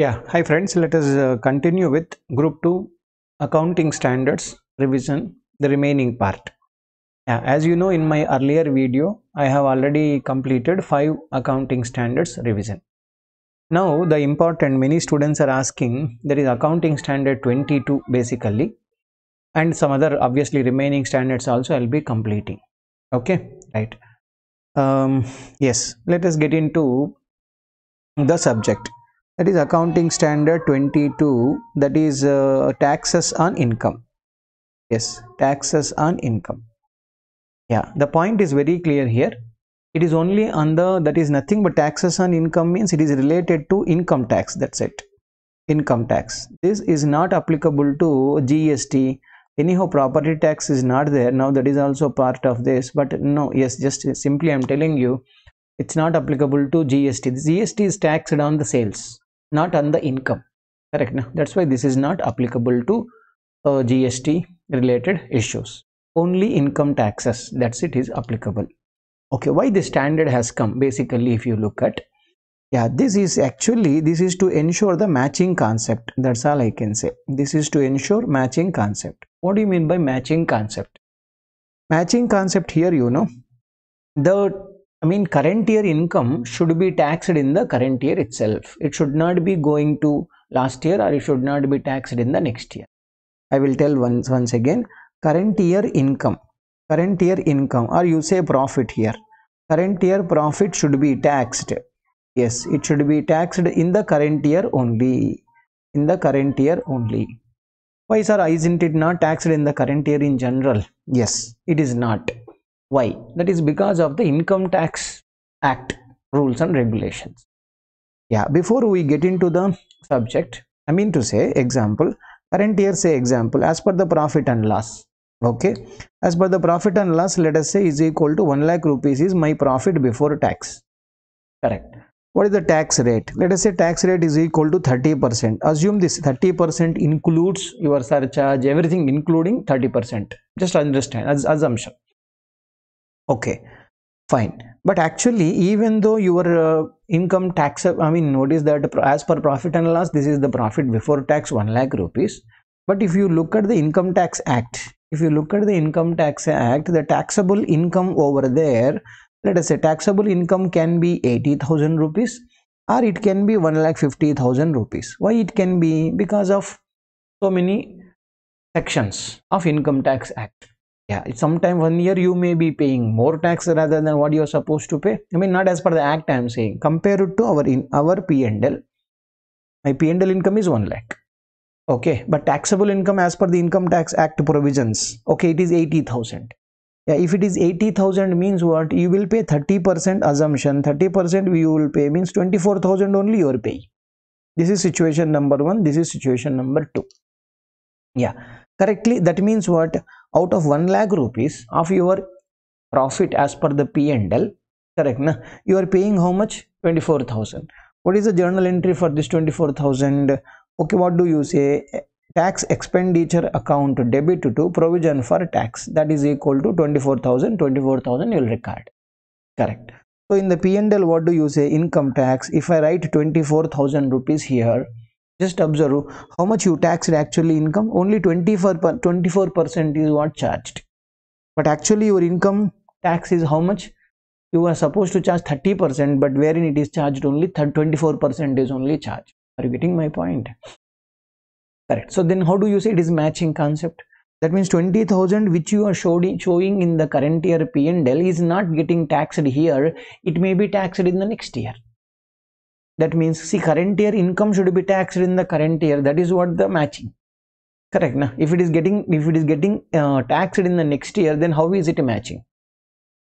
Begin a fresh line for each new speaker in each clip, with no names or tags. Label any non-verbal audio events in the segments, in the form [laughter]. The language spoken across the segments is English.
Yeah, hi friends, let us uh, continue with group 2 accounting standards revision the remaining part. Yeah, as you know in my earlier video, I have already completed 5 accounting standards revision. Now the important many students are asking there is accounting standard 22 basically and some other obviously remaining standards also I'll be completing. Okay, right. Um, yes, let us get into the subject that is accounting standard 22 that is uh, taxes on income yes taxes on income yeah the point is very clear here it is only under that is nothing but taxes on income means it is related to income tax that's it income tax this is not applicable to gst anyhow property tax is not there now that is also part of this but no yes just simply i'm telling you it's not applicable to gst the gst is taxed on the sales not on the income correct now that's why this is not applicable to uh, gst related issues only income taxes that's it is applicable okay why this standard has come basically if you look at yeah this is actually this is to ensure the matching concept that's all i can say this is to ensure matching concept what do you mean by matching concept matching concept here you know the I mean current year income should be taxed in the current year itself. It should not be going to last year or it should not be taxed in the next year. I will tell once once again current year income current year income or you say profit here current year profit should be taxed yes it should be taxed in the current year only in the current year only why sir isn't it not taxed in the current year in general yes it is not why? That is because of the Income Tax Act rules and regulations. Yeah, before we get into the subject, I mean to say example, current year say example as per the profit and loss. Okay, as per the profit and loss, let us say is equal to 1 lakh rupees is my profit before tax. Correct what is the tax rate let us say tax rate is equal to 30 percent assume this 30 percent includes your surcharge everything including 30 percent just understand as assumption okay fine but actually even though your uh, income tax i mean notice that as per profit and loss this is the profit before tax 1 lakh rupees but if you look at the income tax act if you look at the income tax act the taxable income over there let us say taxable income can be 80000 rupees or it can be 1 lakh 50000 rupees why it can be because of so many sections of income tax act yeah sometime one year you may be paying more tax rather than what you're supposed to pay i mean not as per the act i'm saying compare it to our in our p&l my p&l income is 1 lakh okay but taxable income as per the income tax act provisions okay it is 80000 yeah if it is 80000 means what you will pay 30% assumption 30% you will pay means 24000 only you are paying this is situation number 1 this is situation number 2 yeah correctly that means what out of 1 lakh rupees of your profit as per the P&L, correct? Na? You are paying how much? 24,000. What is the journal entry for this 24,000? Okay, what do you say? Tax expenditure account debit to provision for tax that is equal to 24,000. 24,000 you will record, correct? So in the P&L, what do you say? Income tax. If I write 24,000 rupees here, just observe how much you taxed actually income only 24 percent is what charged but actually your income tax is how much you are supposed to charge 30 percent but wherein it is charged only 24 percent is only charged are you getting my point correct so then how do you say it is matching concept that means 20,000 which you are showing in the current year P&L is not getting taxed here. It may be taxed in the next year that means see current year income should be taxed in the current year that is what the matching correct na? if it is getting if it is getting uh, taxed in the next year then how is it matching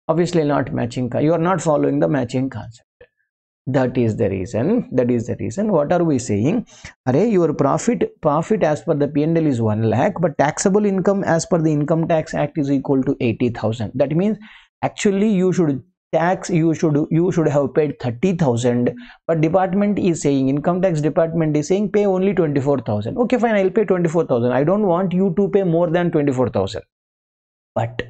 obviously not matching you are not following the matching concept that is the reason that is the reason what are we saying array your profit profit as per the pnl is 1 lakh but taxable income as per the income tax act is equal to 80000 that means actually you should tax you should you should have paid 30000 but department is saying income tax department is saying pay only 24000 okay fine i'll pay 24000 i don't want you to pay more than 24000 but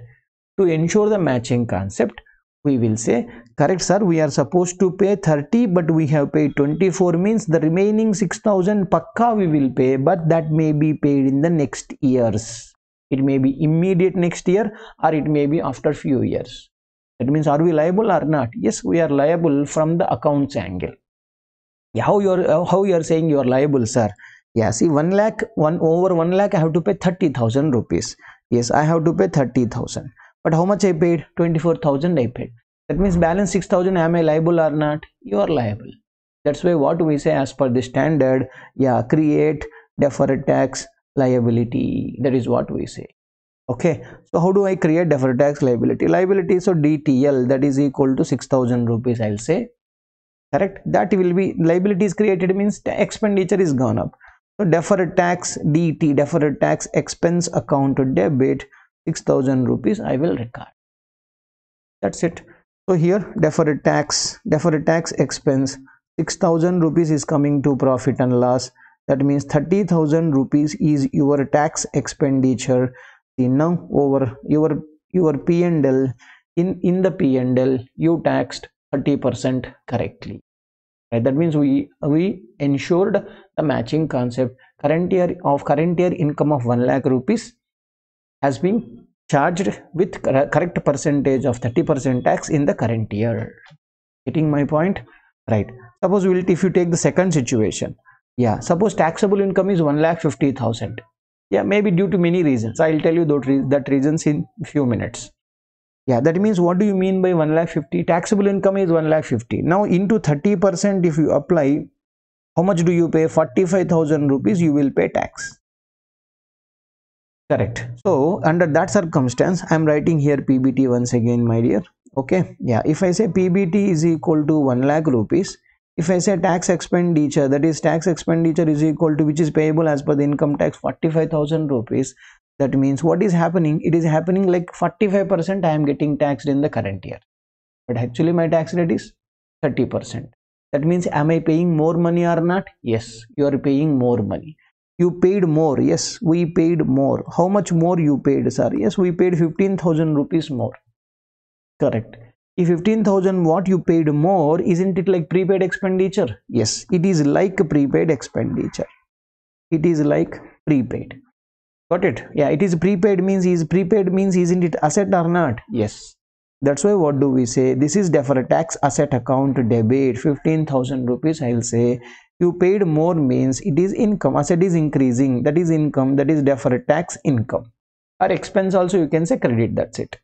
to ensure the matching concept we will say correct sir we are supposed to pay 30 but we have paid 24 means the remaining 6000 pakka we will pay but that may be paid in the next years it may be immediate next year or it may be after few years that means are we liable or not? Yes, we are liable from the accounts angle. How you are uh, how you are saying you are liable, sir? Yeah, see one lakh one over one lakh I have to pay thirty thousand rupees. Yes, I have to pay thirty thousand. But how much I paid? Twenty four thousand I paid. That means balance six thousand. Am I liable or not? You are liable. That's why what we say as per the standard, yeah, create deferred tax liability. That is what we say okay so how do i create deferred tax liability liability so dtl that is equal to 6000 rupees i'll say correct that will be liability is created means expenditure is gone up so deferred tax dt deferred tax expense account debit 6000 rupees i will record that's it so here deferred tax deferred tax expense 6000 rupees is coming to profit and loss that means 30000 rupees is your tax expenditure now over your your P&L in in the P&L you taxed 30% correctly right that means we we ensured the matching concept current year of current year income of 1 lakh rupees has been charged with correct percentage of 30% tax in the current year getting my point right suppose we if you take the second situation yeah suppose taxable income is 1 lakh 50 thousand yeah maybe due to many reasons i'll tell you that reasons in few minutes yeah that means what do you mean by 1 lakh 50 taxable income is 1 lakh 50 now into 30 percent if you apply how much do you pay 45000 rupees you will pay tax correct so under that circumstance i'm writing here pbt once again my dear okay yeah if i say pbt is equal to 1 lakh rupees if I say tax expenditure that is tax expenditure is equal to which is payable as per the income tax 45,000 rupees that means what is happening it is happening like 45% I am getting taxed in the current year but actually my tax rate is 30% that means am I paying more money or not yes you are paying more money you paid more yes we paid more how much more you paid sir yes we paid 15,000 rupees more correct if 15000 what you paid more isn't it like prepaid expenditure yes it is like prepaid expenditure it is like prepaid got it yeah it is prepaid means is prepaid means isn't it asset or not yes that's why what do we say this is deferred tax asset account debit 15000 rupees i will say you paid more means it is income asset is increasing that is income that is deferred tax income or expense also you can say credit that's it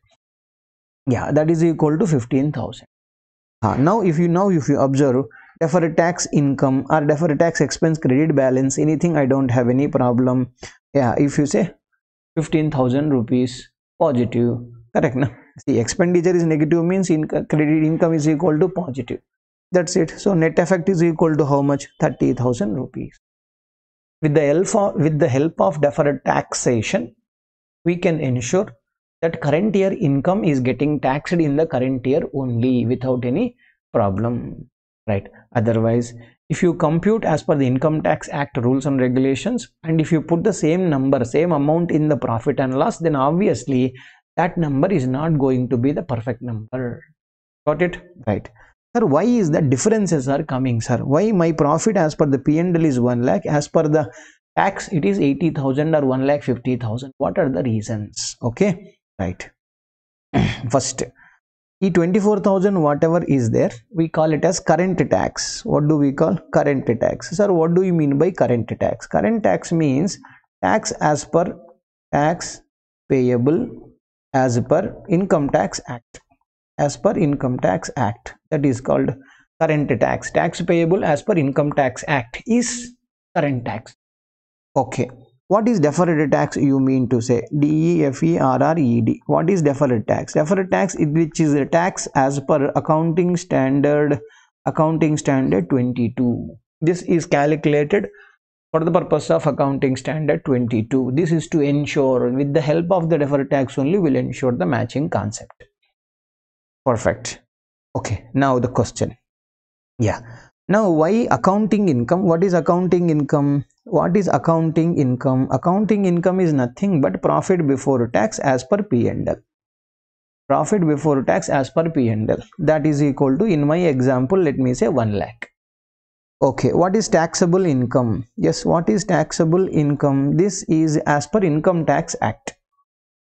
yeah that is equal to 15000 uh, now if you now if you observe deferred tax income or deferred tax expense credit balance anything i don't have any problem yeah if you say 15000 rupees positive correct now see expenditure is negative means in credit income is equal to positive that's it so net effect is equal to how much 30000 rupees with the help of, with the help of deferred taxation we can ensure that current year income is getting taxed in the current year only without any problem right otherwise if you compute as per the income tax act rules and regulations and if you put the same number same amount in the profit and loss then obviously that number is not going to be the perfect number got it right sir why is the differences are coming sir why my profit as per the p&l is 1 lakh as per the tax it is 80000 or 1 lakh 50000 what are the reasons okay right [clears throat] first e24000 whatever is there we call it as current tax what do we call current tax sir what do you mean by current tax current tax means tax as per tax payable as per income tax act as per income tax act that is called current tax tax payable as per income tax act is current tax okay what is deferred tax you mean to say? DEFERRED. What is deferred tax? Deferred tax which is a tax as per accounting standard accounting standard 22. This is calculated for the purpose of accounting standard 22. This is to ensure with the help of the deferred tax only will ensure the matching concept. Perfect. Okay, now the question. Yeah now why accounting income what is accounting income what is accounting income accounting income is nothing but profit before tax as per p&l profit before tax as per p&l that is equal to in my example let me say 1 lakh okay what is taxable income yes what is taxable income this is as per income tax act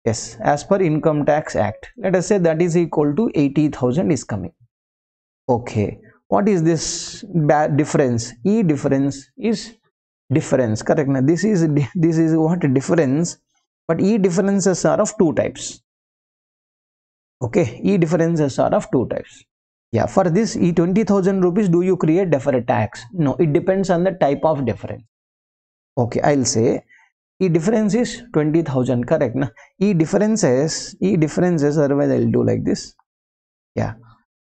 yes as per income tax act let us say that is equal to 80000 is coming okay what is this difference e difference is difference correct now this is [laughs] this is what difference but e differences are of two types okay e differences are of two types yeah for this e 20000 rupees do you create deferred tax no it depends on the type of difference okay i'll say e difference is 20000 correct na e differences e differences otherwise i'll do like this yeah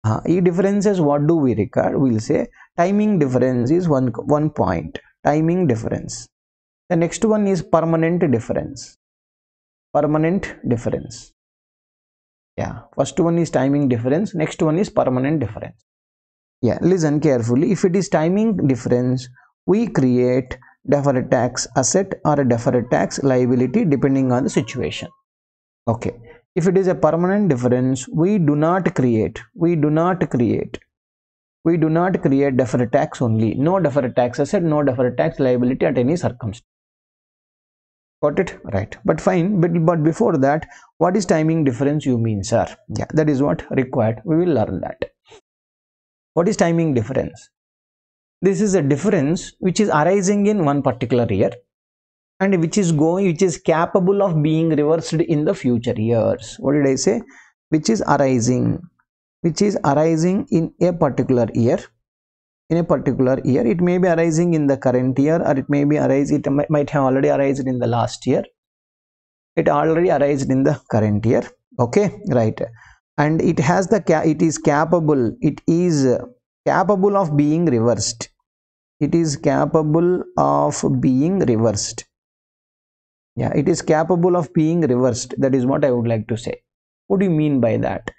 uh, differences what do we require we'll say timing difference is one one point timing difference the next one is permanent difference permanent difference yeah first one is timing difference next one is permanent difference yeah listen carefully if it is timing difference we create deferred tax asset or a deferred tax liability depending on the situation okay if it is a permanent difference we do not create we do not create we do not create deferred tax only no deferred tax asset no deferred tax liability at any circumstance got it right but fine but, but before that what is timing difference you mean sir yeah that is what required we will learn that what is timing difference this is a difference which is arising in one particular year and which is going which is capable of being reversed in the future years what did i say which is arising which is arising in a particular year in a particular year it may be arising in the current year or it may be arise it might have already arisen in the last year it already arisen in the current year okay right and it has the it is capable it is capable of being reversed it is capable of being reversed yeah it is capable of being reversed that is what i would like to say what do you mean by that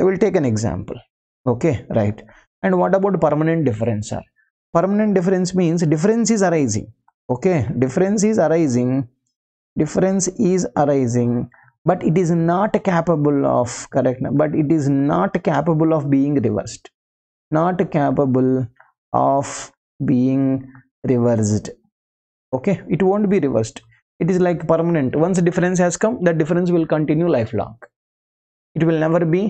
i will take an example okay right and what about permanent difference sir permanent difference means difference is arising okay difference is arising difference is arising but it is not capable of correct but it is not capable of being reversed not capable of being reversed okay it won't be reversed it is like permanent once difference has come that difference will continue lifelong it will never be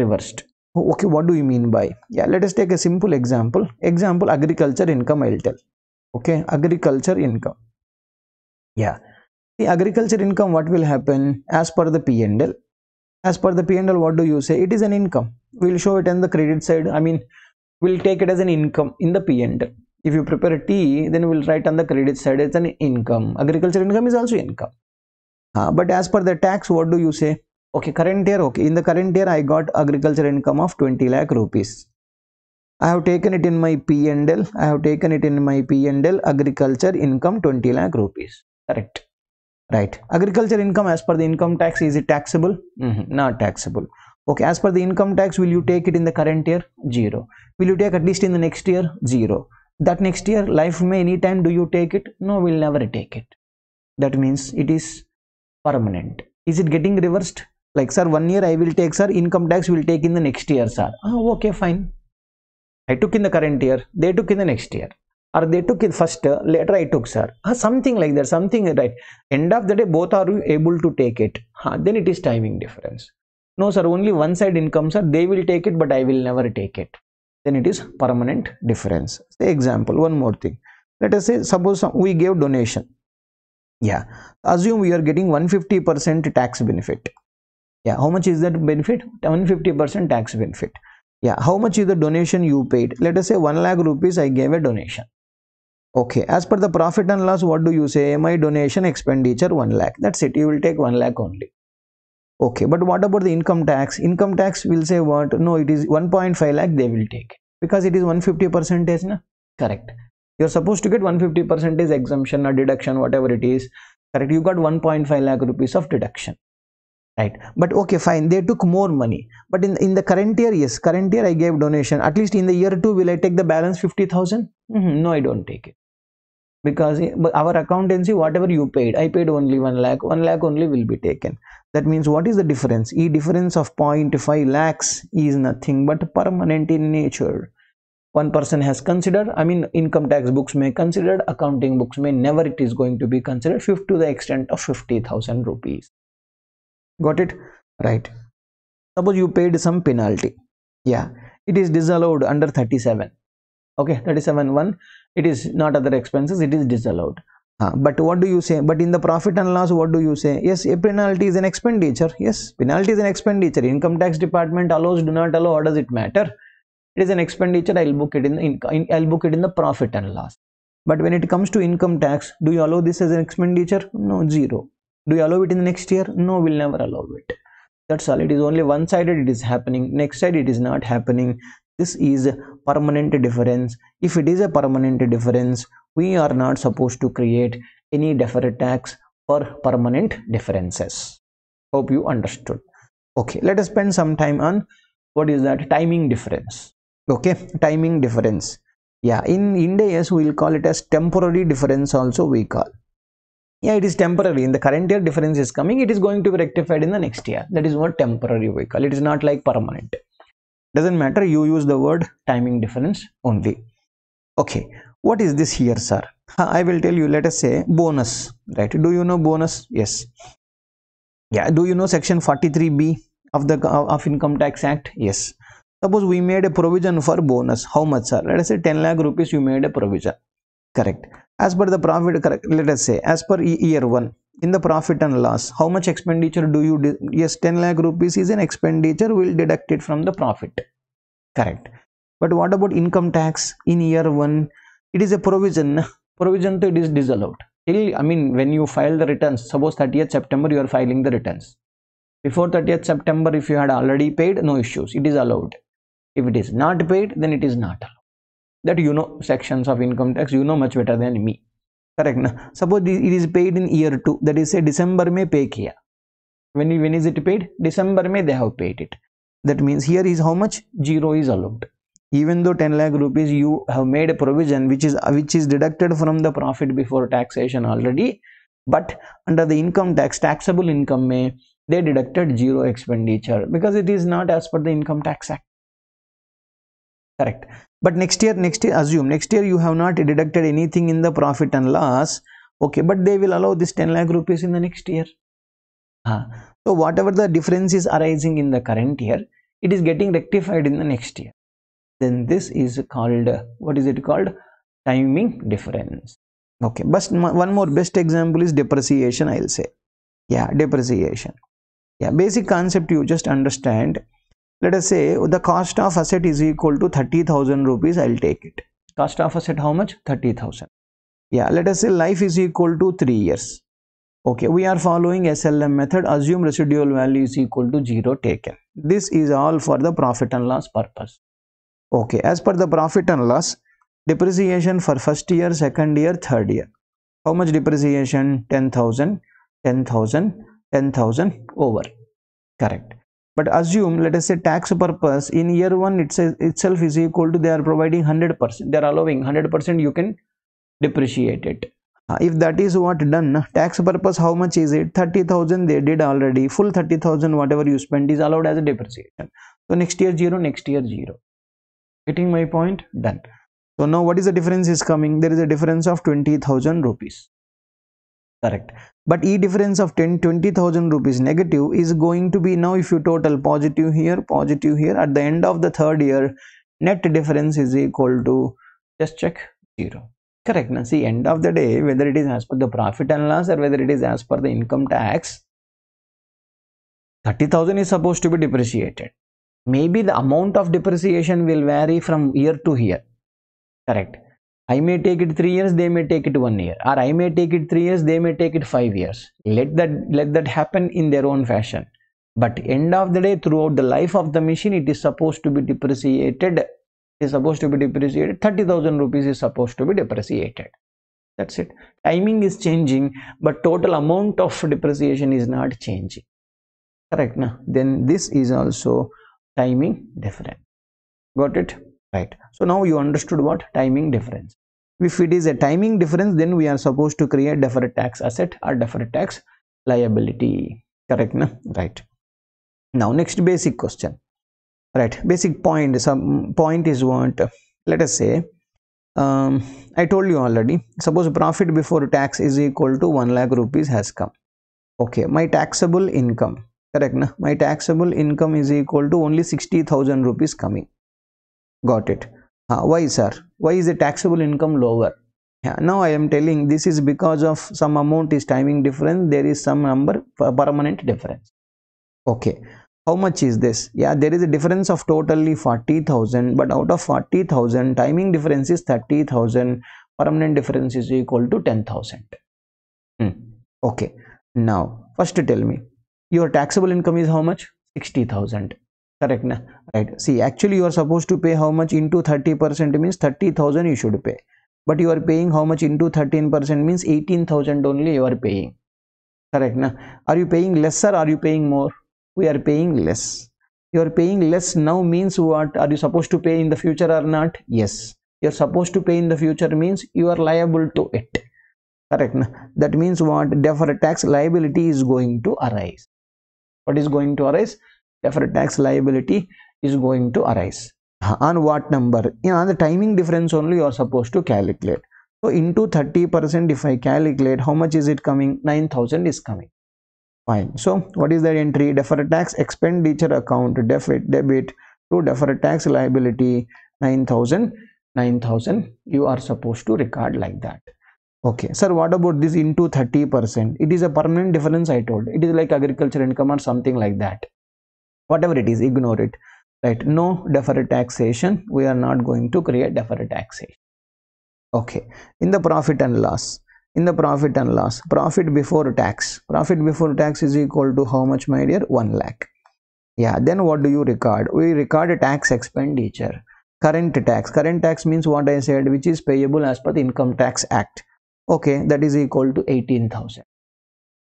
reversed oh, okay what do you mean by yeah let us take a simple example example agriculture income i'll tell okay agriculture income yeah the agriculture income what will happen as per the p&l as per the p&l what do you say it is an income we'll show it on the credit side i mean we'll take it as an income in the p&l if you prepare a T, then we'll write on the credit side as an income. Agriculture income is also income. Uh, but as per the tax, what do you say? Okay, current year, okay. In the current year, I got agriculture income of 20 lakh rupees. I have taken it in my P and L. I have taken it in my P and L. Agriculture income 20 lakh rupees. Correct. Right. Agriculture income as per the income tax, is it taxable? Mm -hmm. Not taxable okay as per the income tax will you take it in the current year zero will you take at least in the next year zero that next year life may any time do you take it no we'll never take it that means it is permanent is it getting reversed like sir one year i will take sir income tax will take in the next year sir oh, okay fine i took in the current year they took in the next year or they took it first later i took sir ah, something like that something right end of the day both are able to take it ah, then it is timing difference no sir only one side income sir they will take it but i will never take it then it is permanent difference example one more thing let us say suppose we gave donation yeah assume we are getting 150 percent tax benefit yeah how much is that benefit 150 percent tax benefit yeah how much is the donation you paid let us say 1 lakh rupees i gave a donation okay as per the profit and loss what do you say my donation expenditure 1 lakh that's it you will take 1 lakh only okay but what about the income tax income tax will say what no it is 1.5 lakh they will take because it is 150 percentage na correct you're supposed to get 150 percentage exemption or deduction whatever it is correct you got 1.5 lakh rupees of deduction right but okay fine they took more money but in in the current year yes current year i gave donation at least in the year 2 will i take the balance 50000 mm -hmm. no i don't take it because eh, our accountancy whatever you paid i paid only 1 lakh 1 lakh only will be taken that means what is the difference e difference of 0.5 lakhs is nothing but permanent in nature one person has considered i mean income tax books may considered accounting books may never it is going to be considered 50 to the extent of 50000 rupees got it right suppose you paid some penalty yeah it is disallowed under 37 okay 37 1 it is not other expenses it is disallowed uh, but what do you say? But in the profit and loss, what do you say? Yes, a penalty is an expenditure. Yes, penalty is an expenditure. Income tax department allows, do not allow. or does it matter? It is an expenditure. I'll book it in, the in I'll book it in the profit and loss. But when it comes to income tax, do you allow this as an expenditure? No, zero. Do you allow it in the next year? No, we'll never allow it. That's all. It is only one-sided. It is happening. Next side, it is not happening. This is permanent difference. If it is a permanent difference, we are not supposed to create any deferred tax or permanent differences hope you understood okay let us spend some time on what is that timing difference okay timing difference yeah in India yes, we will call it as temporary difference also we call yeah it is temporary in the current year difference is coming it is going to be rectified in the next year that is what temporary we call it is not like permanent doesn't matter you use the word timing difference only okay what is this here sir i will tell you let us say bonus right do you know bonus yes yeah do you know section 43b of the of income tax act yes suppose we made a provision for bonus how much sir let us say 10 lakh rupees you made a provision correct as per the profit correct let us say as per year one in the profit and loss how much expenditure do you yes 10 lakh rupees is an expenditure we'll deduct it from the profit correct but what about income tax in year one it is a provision provision to it is disallowed till i mean when you file the returns suppose 30th september you are filing the returns before 30th september if you had already paid no issues it is allowed if it is not paid then it is not allowed that you know sections of income tax you know much better than me correct na? suppose it is paid in year 2 that is say december may pay kia. when when is it paid december may they have paid it that means here is how much zero is allowed even though 10 lakh rupees you have made a provision which is which is deducted from the profit before taxation already but under the income tax taxable income may they deducted zero expenditure because it is not as per the income tax act correct but next year next year assume next year you have not deducted anything in the profit and loss okay but they will allow this 10 lakh rupees in the next year uh, so whatever the difference is arising in the current year it is getting rectified in the next year then this is called what is it called timing difference okay but one more best example is depreciation i'll say yeah depreciation yeah basic concept you just understand let us say the cost of asset is equal to 30000 rupees i'll take it cost of asset how much 30000 yeah let us say life is equal to 3 years okay we are following slm method assume residual value is equal to 0 taken this is all for the profit and loss purpose okay as per the profit and loss depreciation for first year second year third year how much depreciation 10000 10000 10000 over correct but assume let us say tax purpose in year one it says itself is equal to they are providing 100 percent they are allowing 100 percent you can depreciate it uh, if that is what done tax purpose how much is it 30000 they did already full 30000 whatever you spend is allowed as a depreciation so next year zero next year zero getting my point done so now what is the difference is coming there is a difference of 20000 rupees correct but e difference of 10 20000 rupees negative is going to be now if you total positive here positive here at the end of the third year net difference is equal to just check zero correct now see end of the day whether it is as per the profit and loss or whether it is as per the income tax 30000 is supposed to be depreciated maybe the amount of depreciation will vary from year to year correct i may take it 3 years they may take it 1 year or i may take it 3 years they may take it 5 years let that let that happen in their own fashion but end of the day throughout the life of the machine it is supposed to be depreciated it is supposed to be depreciated 30000 rupees is supposed to be depreciated that's it timing is changing but total amount of depreciation is not changing correct now then this is also timing difference got it right so now you understood what timing difference if it is a timing difference then we are supposed to create deferred tax asset or deferred tax liability correct na? right now next basic question right basic point some point is what let us say um, I told you already suppose profit before tax is equal to 1 lakh rupees has come okay my taxable income correct na? my taxable income is equal to only 60000 rupees coming got it uh, why sir why is the taxable income lower yeah, now i am telling this is because of some amount is timing difference there is some number permanent difference okay how much is this yeah there is a difference of totally 40000 but out of 40000 timing difference is 30000 permanent difference is equal to 10000 hmm. okay now first tell me your taxable income is how much 60000 correct na? right see actually you are supposed to pay how much into 30% means 30000 you should pay but you are paying how much into 13% means 18000 only you are paying correct na are you paying lesser are you paying more we are paying less you are paying less now means what are you supposed to pay in the future or not yes you are supposed to pay in the future means you are liable to it correct na? that means what deferred tax liability is going to arise what is going to arise deferred tax liability is going to arise on what number on the timing difference only you are supposed to calculate so into 30 percent if i calculate how much is it coming 9000 is coming fine so what is that entry deferred tax expenditure account debit debit to deferred tax liability 9000 9000 you are supposed to record like that okay sir what about this into 30 percent it is a permanent difference i told it is like agriculture income or something like that whatever it is ignore it right no deferred taxation we are not going to create deferred taxation okay in the profit and loss in the profit and loss profit before tax profit before tax is equal to how much my dear 1 lakh yeah then what do you record we record a tax expenditure current tax current tax means what i said which is payable as per the income tax act okay that is equal to 18000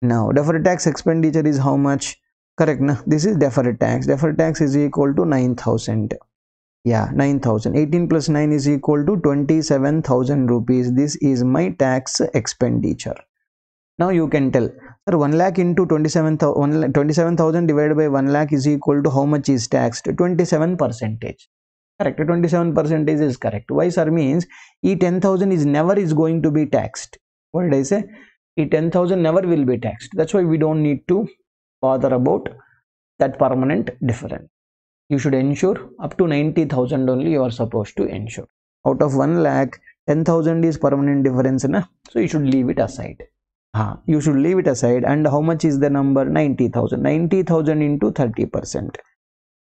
now deferred tax expenditure is how much correct na this is deferred tax deferred tax is equal to 9000 yeah 9000 18 plus 9 is equal to 27000 rupees this is my tax expenditure now you can tell sir 1 lakh into 27000 27000 divided by 1 lakh is equal to how much is taxed 27 percentage correct 27 percentage is correct why sir means e 10000 is never is going to be taxed what did i say e 10000 never will be taxed that's why we don't need to bother about that permanent difference you should ensure up to 90000 only you are supposed to ensure out of 1 lakh 10000 is permanent difference na? so you should leave it aside uh, you should leave it aside and how much is the number 90000 90000 into 30 percent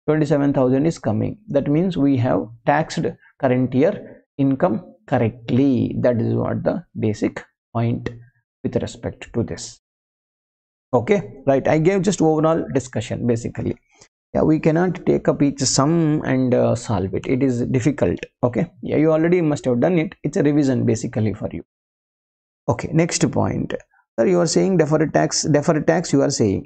27000 is coming that means we have taxed current year income correctly that is what the basic point with respect to this okay right i gave just overall discussion basically yeah we cannot take up each sum and uh, solve it it is difficult okay yeah you already must have done it it's a revision basically for you okay next point sir you are saying deferred tax deferred tax you are saying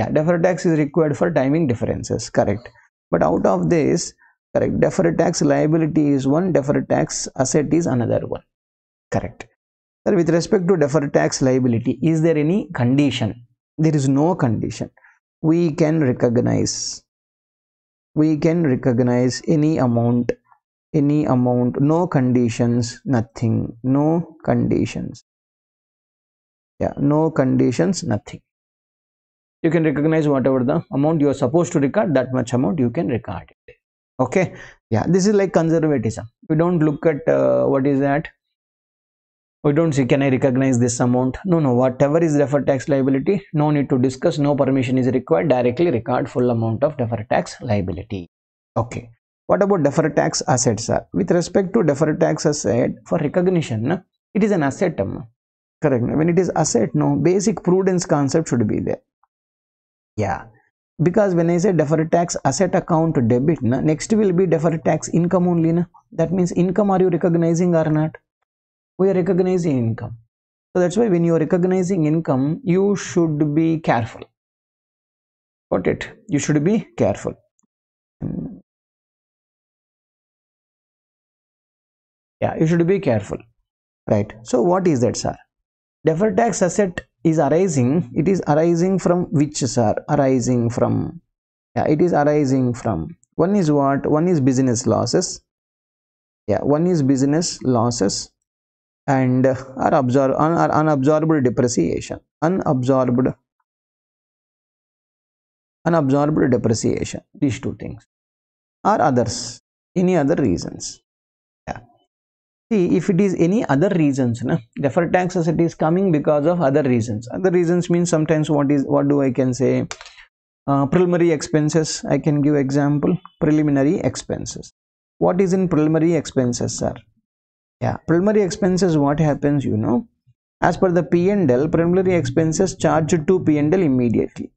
yeah deferred tax is required for timing differences correct but out of this correct deferred tax liability is one deferred tax asset is another one correct Sir, with respect to deferred tax liability is there any condition there is no condition we can recognize we can recognize any amount any amount no conditions nothing no conditions yeah no conditions nothing you can recognize whatever the amount you are supposed to record that much amount you can record it okay yeah this is like conservatism we don't look at uh, what is that we don't see can i recognize this amount no no whatever is deferred tax liability no need to discuss no permission is required directly record full amount of deferred tax liability okay what about deferred tax assets sir with respect to deferred tax asset for recognition it is an asset term correct when it is asset no basic prudence concept should be there yeah because when i say deferred tax asset account debit na, next will be deferred tax income only na. that means income are you recognizing or not we are recognizing income so that's why when you are recognizing income you should be careful
got it you should be careful yeah you should be careful
right so what is that sir deferred tax asset is arising it is arising from which sir arising from yeah it is arising from one is what one is business losses yeah one is business losses and uh, are absorb un, are unabsorbed depreciation unabsorbed unabsorbed depreciation these two things or others any other reasons See, if it is any other reasons, na, deferred tax it is is coming because of other reasons. Other reasons means sometimes what is what do I can say? Uh, preliminary expenses. I can give example. Preliminary expenses. What is in preliminary expenses, sir? Yeah, preliminary expenses. What happens? You know, as per the P&L, preliminary expenses charged to P&L immediately.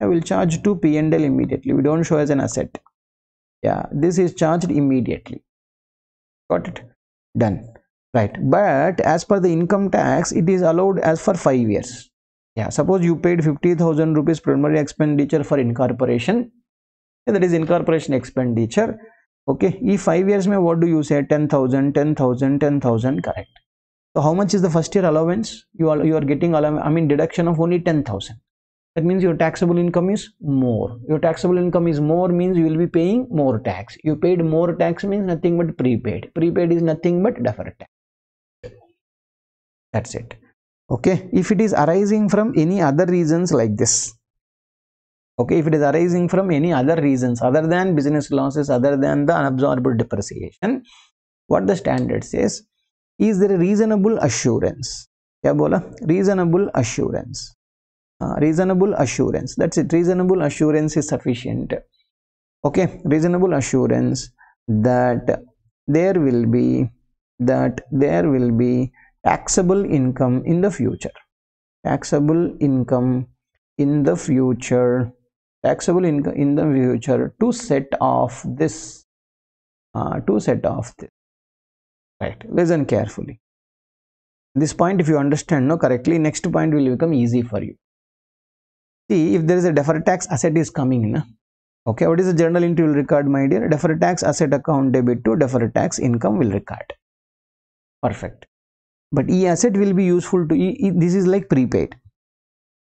I will charge to P&L immediately. We don't show as an asset. Yeah, this is charged immediately. Got it? done right but as per the income tax it is allowed as for five years yeah suppose you paid 50000 rupees primary expenditure for incorporation yeah, that is incorporation expenditure okay if five years may what do you say 10000 10000 10000 correct so how much is the first year allowance you are you are getting allow i mean deduction of only 10000 that means your taxable income is more your taxable income is more means you will be paying more tax you paid more tax means nothing but prepaid prepaid is nothing but deferred tax that's it okay if it is arising from any other reasons like this okay if it is arising from any other reasons other than business losses other than the unabsorbed depreciation what the standard says is there a reasonable assurance क्या बोला reasonable assurance. Uh, reasonable assurance that's it reasonable assurance is sufficient okay reasonable assurance that there will be that there will be taxable income in the future taxable income in the future taxable income in the future to set off this uh, to set off this right listen carefully this point if you understand no correctly next point will become easy for you see if there is a deferred tax asset is coming in okay what is the journal entry will record my dear deferred tax asset account debit to deferred tax income will record perfect but e asset will be useful to e, e, this is like prepaid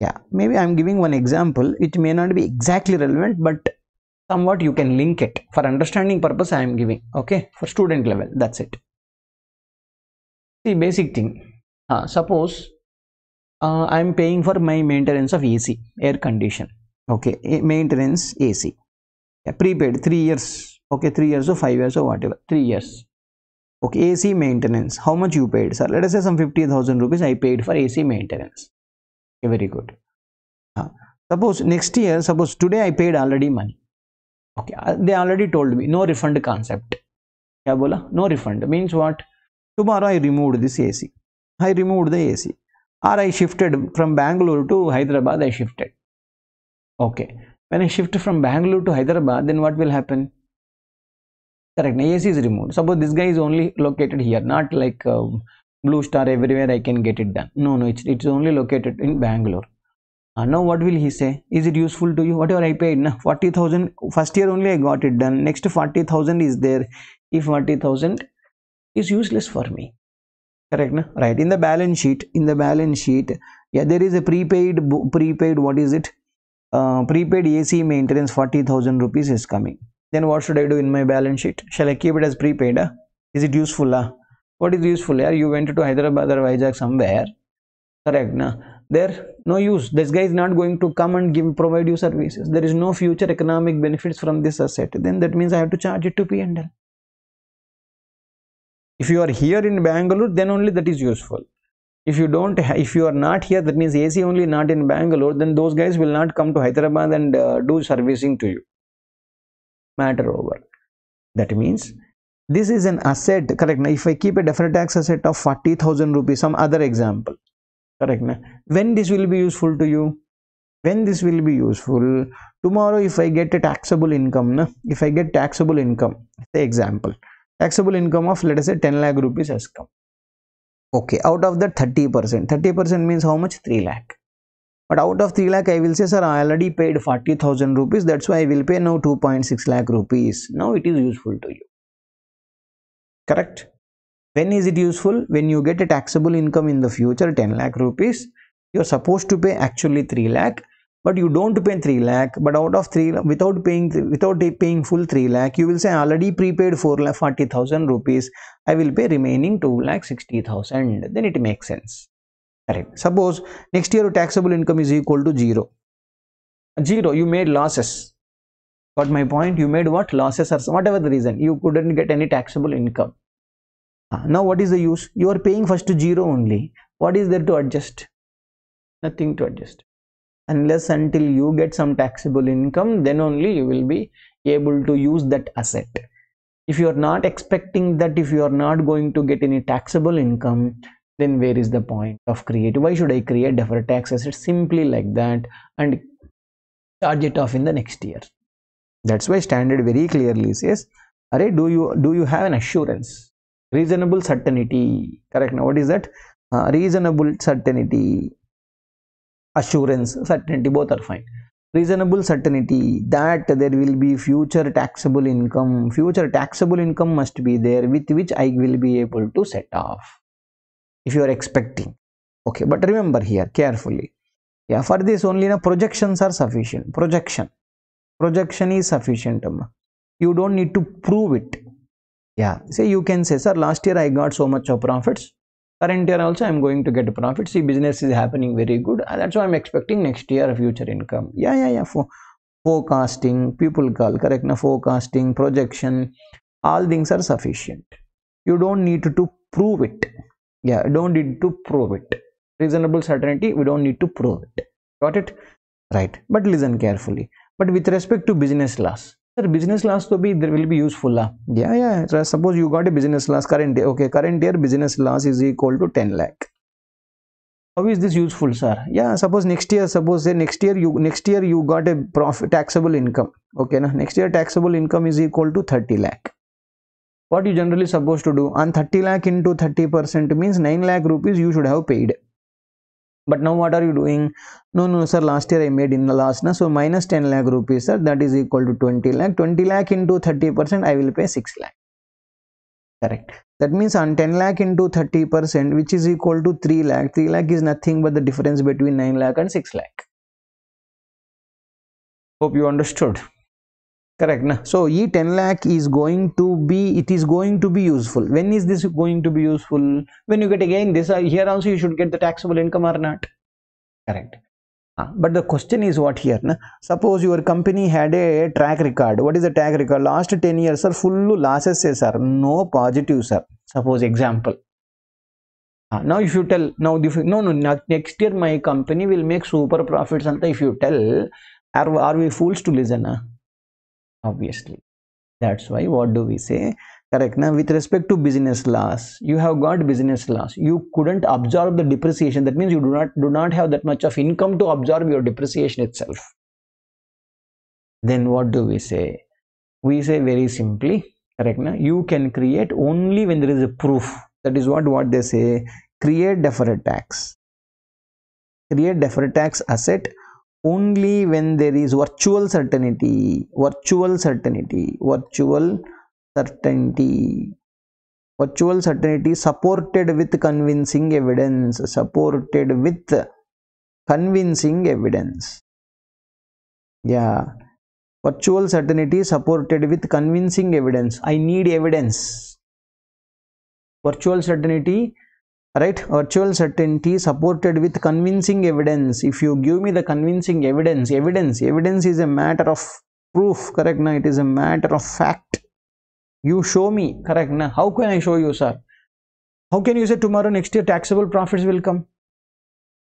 yeah maybe i'm giving one example it may not be exactly relevant but somewhat you can link it for understanding purpose i am giving okay for student level that's it see basic thing uh, suppose uh, i'm paying for my maintenance of ac air condition okay maintenance ac yeah, prepaid 3 years okay 3 years or 5 years or whatever 3 years okay ac maintenance how much you paid sir let us say some 50000 rupees i paid for ac maintenance okay, very good uh, suppose next year suppose today i paid already money okay uh, they already told me no refund concept kya bola no refund means what tomorrow i removed this ac i removed the ac or I shifted from Bangalore to Hyderabad I shifted okay when I shift from Bangalore to Hyderabad then what will happen correct AC is removed suppose this guy is only located here not like uh, blue star everywhere I can get it done no no it's, it's only located in Bangalore uh, now what will he say is it useful to you whatever I paid now 40,000 first year only I got it done next 40,000 is there if 40,000 is useless for me correct na? right in the balance sheet in the balance sheet yeah there is a prepaid prepaid what is it uh, prepaid ac maintenance 40000 rupees is coming then what should i do in my balance sheet shall i keep it as prepaid huh? Ah? is it useful huh? Ah? what is useful here you went to hyderabad or vijayag somewhere correct na there no use this guy is not going to come and give provide you services there is no future economic benefits from this asset then that means i have to charge it to p and l if you are here in bangalore then only that is useful if you don't if you are not here that means ac only not in bangalore then those guys will not come to hyderabad and uh, do servicing to you matter over that means this is an asset correct now if i keep a deferred tax asset of 40000 rupees some other example correct now when this will be useful to you when this will be useful tomorrow if i get a taxable income na? if i get taxable income say example taxable income of let us say 10 lakh rupees has come okay out of that 30 percent 30 percent means how much 3 lakh but out of 3 lakh i will say sir i already paid 40000 rupees that's why i will pay now 2.6 lakh rupees now it is useful to you correct when is it useful when you get a taxable income in the future 10 lakh rupees you're supposed to pay actually 3 lakh but you don't pay 3 lakh but out of 3 without paying without paying full 3 lakh you will say already prepaid 4 lakh 40000 rupees i will pay remaining 2 lakh 60000 then it makes sense correct suppose next year taxable income is equal to 0 0 you made losses got my point you made what losses or whatever the reason you couldn't get any taxable income ah, now what is the use you are paying first to 0 only what is there to adjust nothing to adjust unless until you get some taxable income then only you will be able to use that asset if you are not expecting that if you are not going to get any taxable income then where is the point of create why should i create deferred tax asset simply like that and charge it off in the next year that's why standard very clearly says are do you do you have an assurance reasonable certainty correct now what is that uh, reasonable certainty assurance certainty both are fine reasonable certainty that there will be future taxable income future taxable income must be there with which i will be able to set off if you are expecting okay but remember here carefully yeah for this only na projections are sufficient projection projection is sufficient you don't need to prove it yeah say you can say sir last year i got so much of profits current year also i'm going to get a profit see business is happening very good and uh, that's why i'm expecting next year a future income yeah yeah yeah for forecasting people call correct No forecasting projection all things are sufficient you don't need to, to prove it yeah don't need to prove it reasonable certainty we don't need to prove it got it right but listen carefully but with respect to business loss sir business loss तो भी will भी useful suppose you got a business last current okay current year business loss is equal to ten lakh how is this useful sir या suppose next year suppose next year you next year you got a profit taxable income okay ना next year taxable income is equal to thirty lakh what you generally suppose to do on thirty lack in into thirty percent means nine lakh rupees you should have paid but now what are you doing no no sir last year i made in the last na so minus 10 lakh rupees sir that is equal to 20 lakh 20 lakh into 30 percent i will pay 6 lakh correct that means on 10 lakh into 30 percent which is equal to 3 lakh 3 lakh is nothing but the difference between 9 lakh and 6 lakh hope you understood correct na so e 10 lakh is going to be it is going to be useful when is this going to be useful when you get again this uh, here also you should get the taxable income or not correct uh, but the question is what here na? suppose your company had a track record what is the track record last 10 years are full losses eh, sir no positive sir suppose example uh, now if you tell now if you, no no next year my company will make super profits and if you tell are, are we fools to listen huh? Ah? obviously that's why what do we say correct now with respect to business loss you have got business loss you couldn't absorb the depreciation that means you do not do not have that much of income to absorb your depreciation itself then what do we say we say very simply correct now you can create only when there is a proof that is what what they say create deferred tax create deferred tax asset only when there is virtual certainty virtual certainty virtual certainty virtual certainty supported with convincing evidence supported with convincing evidence yeah virtual certainty supported with convincing evidence i need evidence virtual certainty right virtual certainty supported with convincing evidence if you give me the convincing evidence evidence evidence is a matter of proof correct na it is a matter of fact you show me correct na how can i show you sir how can you say tomorrow next year taxable profits will come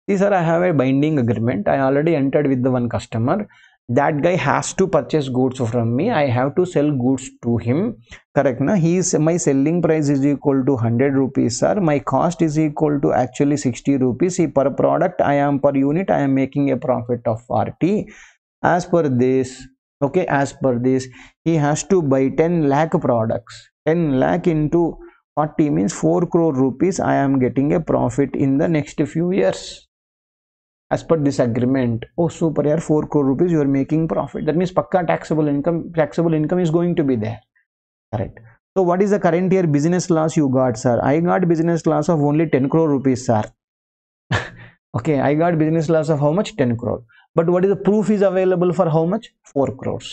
see sir i have a binding agreement i already entered with the one customer that guy has to purchase goods from me i have to sell goods to him correct now he is my selling price is equal to 100 rupees sir my cost is equal to actually 60 rupees See, per product i am per unit i am making a profit of 40 as per this okay as per this he has to buy 10 lakh products 10 lakh into 40 means 4 crore rupees i am getting a profit in the next few years as per this agreement oh super yaar 4 crore rupees you are making profit that means pakka taxable income taxable income is going to be there correct so what is the current year business loss you got sir i got business loss of only 10 crore rupees sir [laughs] okay i got business loss of how much 10 crore but what is the proof is available for how much 4 crores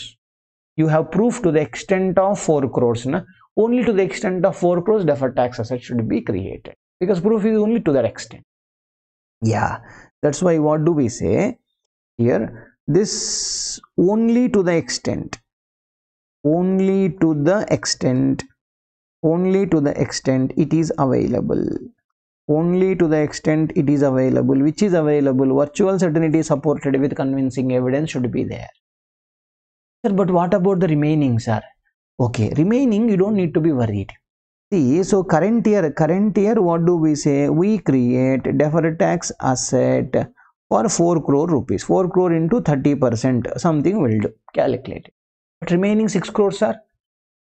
you have proof to the extent of 4 crores na? only to the extent of 4 crores deferred tax asset should be created because proof is only to that extent yeah that's why what do we say here this only to the extent only to the extent only to the extent it is available only to the extent it is available which is available virtual certainty supported with convincing evidence should be there sir but what about the remaining sir okay remaining you don't need to be worried See, so current year, current year, what do we say? We create deferred tax asset for 4 crore rupees. 4 crore into 30%, something will do, calculate it. But remaining 6 crores are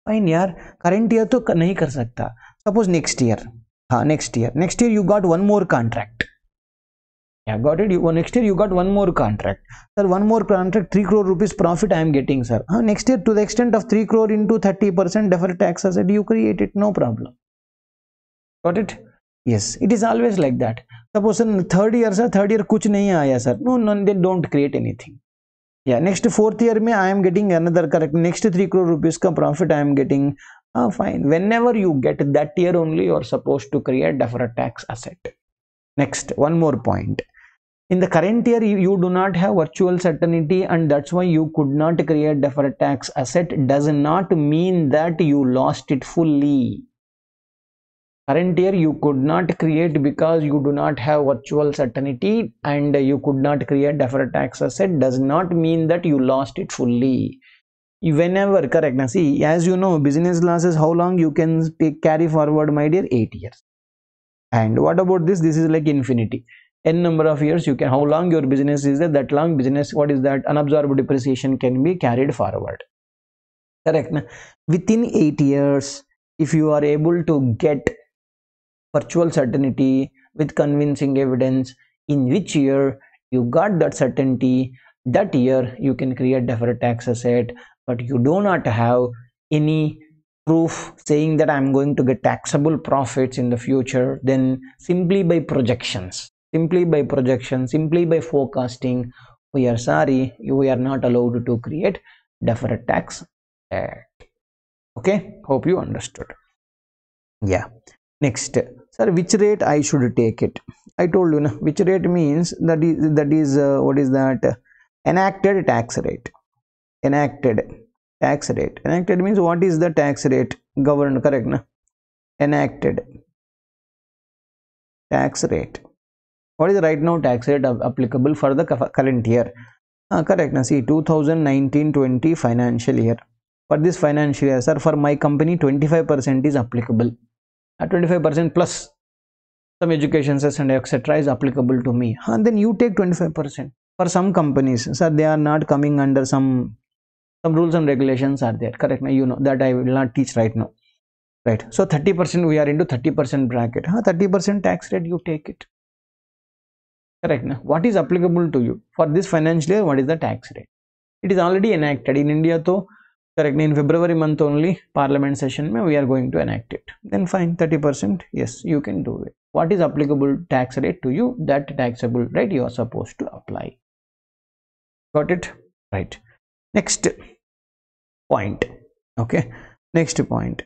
fine, yaar. Current year to nahi kar sakta. Suppose next year, Ha, next year. Next year you got one more contract. yeah got it you, well, next year you got one more contract sir one more contract 3 crore rupees profit i am getting sir uh, next year to the extent of 3 crore into 30 percent deferred tax asset you create it no problem got it yes it is always like that suppose in third year sir third year kuch nahi aaya sir no no they don't create anything yeah next fourth year me i am getting another correct next 3 crore rupees ka profit i am getting ah fine whenever you get that year only you are supposed to create deferred tax asset next one more point in the current year you, do not have virtual certainty and that's why you could not create deferred tax asset does not mean that you lost it fully current year you could not create because you do not have virtual certainty and you could not create deferred tax asset does not mean that you lost it fully whenever correct now see as you know business losses how long you can carry forward my dear 8 years and what about this this is like infinity n number of years you can how long your business is there that long business what is that unabsorbed depreciation can be carried forward correct within 8 years if you are able to get virtual certainty with convincing evidence in which year you got that certainty that year you can create deferred tax asset but you do not have any proof saying that i'm going to get taxable profits in the future then simply by projections simply by projection simply by forecasting we are sorry we are not allowed to create deferred tax okay hope you understood yeah next sir which rate i should take it i told you na, which rate means that is that is uh, what is that enacted tax rate enacted tax rate enacted means what is the tax rate governed correct na enacted tax rate what is the right now tax rate applicable for the current year uh, correct now see 2019-20 financial year for this financial year sir for my company 25% is applicable 25% ah, plus some education cess and etc is applicable to me and ah, then you take 25% for some companies sir they are not coming under some some rules and regulations are there correct now you know that i will not teach right now right so 30% we are into 30% bracket huh, 30% tax rate you take it correct now what is applicable to you for this financial year what is the tax rate it is already enacted in india though correct in february month only parliament session we are going to enact it then fine 30 percent yes you can do it what is applicable tax rate to you that taxable rate you are supposed to apply got it right next point okay next point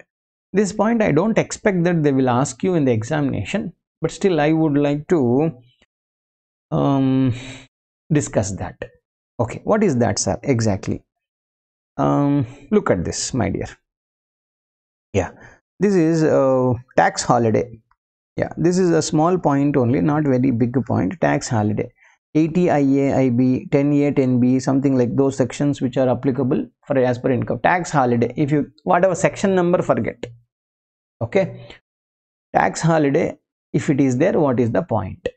this point i don't expect that they will ask you in the examination but still i would like to um, discuss that okay what is that sir exactly um, look at this my dear yeah this is a tax holiday yeah this is a small point only not very big point tax holiday 80 IA, IB, 10A, 10B, something like those sections which are applicable for as per income tax holiday. If you whatever section number, forget. Okay, tax holiday. If it is there, what is the point?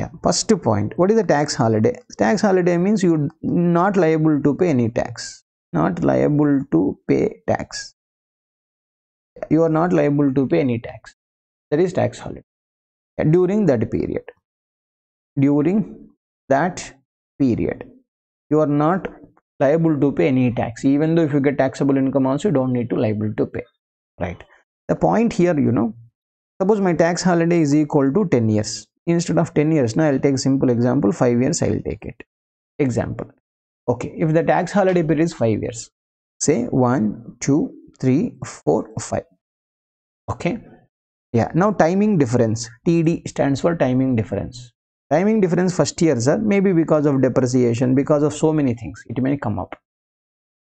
yeah first point what is the tax holiday tax holiday means you not liable to pay any tax not liable to pay tax you are not liable to pay any tax that is tax holiday during that period during that period you are not liable to pay any tax even though if you get taxable income also you don't need to liable to pay right the point here you know suppose my tax holiday is equal to 10 years instead of 10 years now i'll take simple example 5 years i'll take it example okay if the tax holiday period is 5 years say 1 2 3 4 5 okay yeah now timing difference td stands for timing difference timing difference first year sir maybe because of depreciation because of so many things it may come up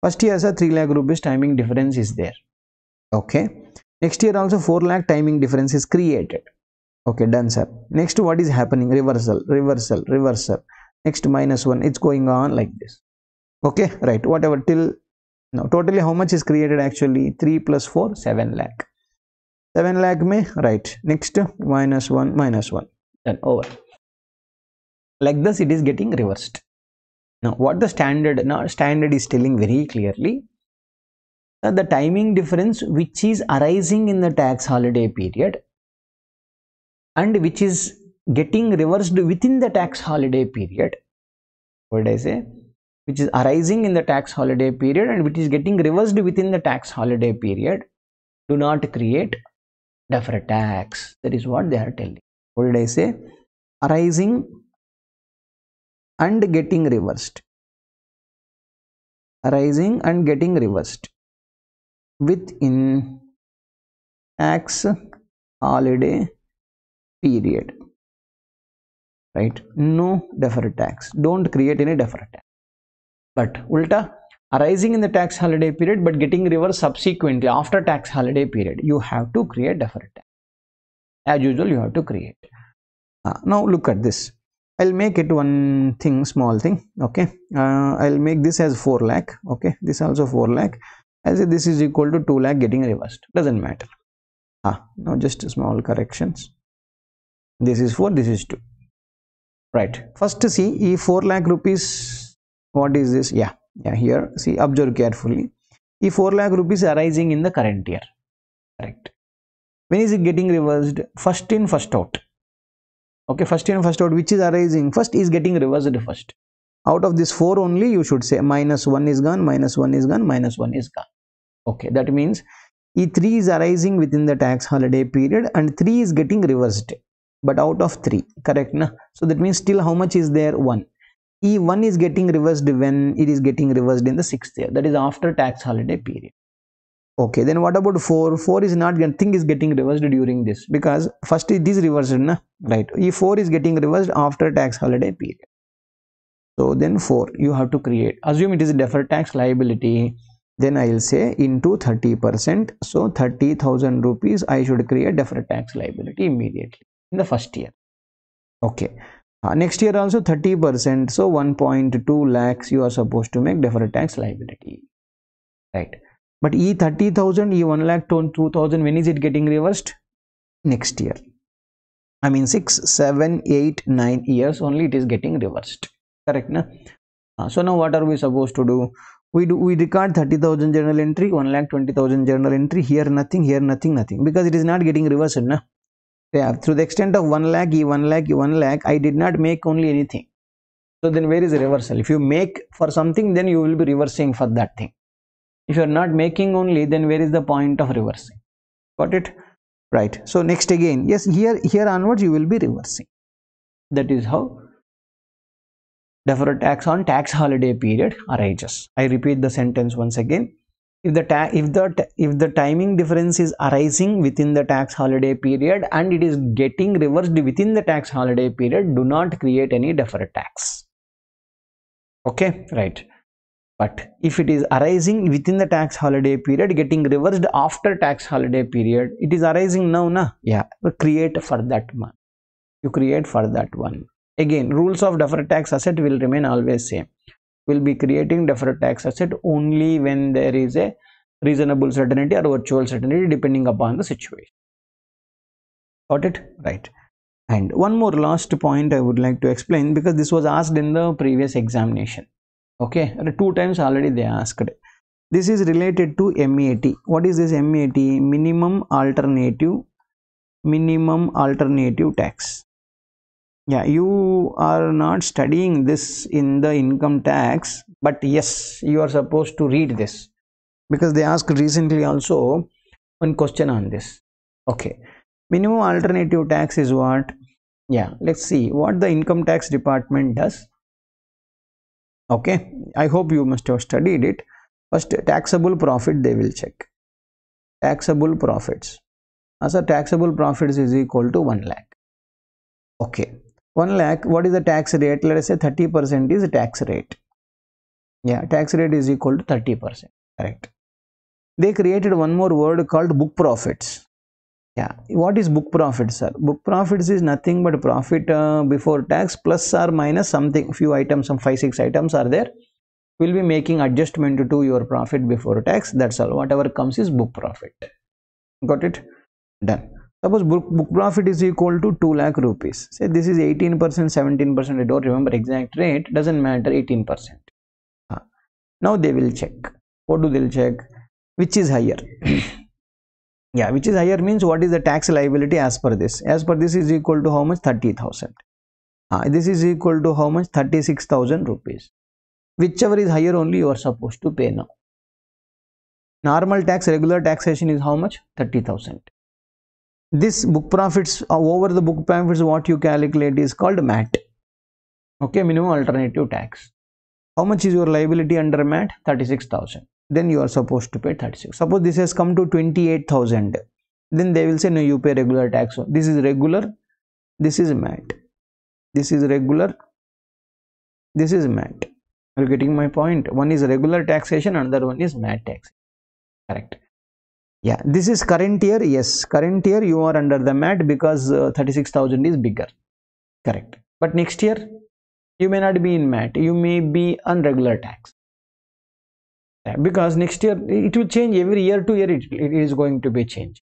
first year sir 3 lakh rupees timing difference is there okay next year also 4 lakh timing difference is created okay done sir next what is happening reversal reversal reversal next minus 1 it's going on like this okay right whatever till now totally how much is created actually 3 plus 4 7 lakh 7 lakh may right next minus 1 minus 1 Done over like this it is getting reversed now what the standard now standard is telling very clearly that the timing difference which is arising in the tax holiday period and which is getting reversed within the tax holiday period what did i say which is arising in the tax holiday period and which is getting reversed within the tax holiday period do not create deferred tax that is what they are telling what did i say
arising and getting reversed arising and getting reversed within tax holiday period
right no deferred tax don't create any deferred tax but ulta arising in the tax holiday period but getting reversed subsequently after tax holiday period you have to create deferred tax as usual you have to create uh, now look at this i'll make it one thing small thing okay uh, i'll make this as 4 lakh okay this also 4 lakh i say this is equal to 2 lakh getting reversed doesn't matter ah now just small corrections this is 4 this is 2 right first see e 4 lakh rupees what is this yeah yeah here see observe carefully e 4 lakh rupees arising in the current year correct when is it getting reversed first in first out okay first in first out which is arising first is getting reversed first out of this 4 only you should say minus 1 is gone minus 1 is gone minus 1 is gone okay that means e3 is arising within the tax holiday period and 3 is getting reversed but out of 3 correct na so that means still how much is there 1 e1 is getting reversed when it is getting reversed in the sixth year that is after tax holiday period okay then what about 4 4 is not thing is getting reversed during this because first it is reversed na? right e4 is getting reversed after tax holiday period so then 4 you have to create assume it is a deferred tax liability then I will say into 30 percent so 30,000 rupees I should create deferred tax liability immediately in the first year okay uh, next year also 30 percent so 1.2 lakhs you are supposed to make deferred tax liability right but e 30000 e 1 lakh 2000 when is it getting reversed next year i mean 6 7 8 9 years only it is getting reversed correct na uh, so now what are we supposed to do we do we record 30000 journal entry 1 lakh 20000 journal entry here nothing here nothing nothing because it is not getting reversed na yeah, through the extent of 1 lakh, e 1 lakh, e 1 lakh, I did not make only anything. So then where is the reversal? If you make for something, then you will be reversing for that thing. If you are not making only, then where is the point of reversing? Got it? Right. So next again, yes, here, here onwards you will be reversing. That is how deferred tax on tax holiday period arises. I repeat the sentence once again if the if the if the timing difference is arising within the tax holiday period and it is getting reversed within the tax holiday period do not create any deferred tax okay right but if it is arising within the tax holiday period getting reversed after tax holiday period it is arising now na yeah create for that one you create for that one again rules of deferred tax asset will remain always same will be creating deferred tax asset only when there is a reasonable certainty or virtual certainty depending upon the situation got it right and one more last point i would like to explain because this was asked in the previous examination okay two times already they asked this is related to mat what is this mat minimum alternative minimum alternative tax yeah you are not studying this in the income tax but yes you are supposed to read this because they asked recently also one question on this okay minimum alternative tax is what yeah let's see what the income tax department does okay i hope you must have studied it first taxable profit they will check taxable profits as a taxable profits is equal to 1 lakh okay 1 lakh what is the tax rate let us say 30 percent is tax rate yeah tax rate is equal to 30 percent correct they created one more word called book profits yeah what is book profits sir book profits is nothing but profit uh, before tax plus or minus something few items some five six items are there will be making adjustment to your profit before tax that's all whatever comes is book profit got it done suppose book, book profit is equal to 2 lakh rupees say this is 18 percent 17 percent i don't remember exact rate doesn't matter 18 percent ah. now they will check what do they'll check which is higher [coughs] yeah which is higher means what is the tax liability as per this as per this is equal to how much 30000 ah, this is equal to how much 36000 rupees whichever is higher only you are supposed to pay now normal tax regular taxation is how much 30000 this book profits uh, over the book profits what you calculate is called mat okay minimum alternative tax how much is your liability under mat 36000 then you are supposed to pay 36 suppose this has come to 28000 then they will say no you pay regular tax this is regular this is mat this is regular this is mat are you getting my point one is regular taxation another one is mat tax correct yeah this is current year yes current year you are under the mat because uh, 36000 is bigger correct but next year you may not be in mat you may be on regular tax yeah, because next year it will change every year to year it, it is going to be changed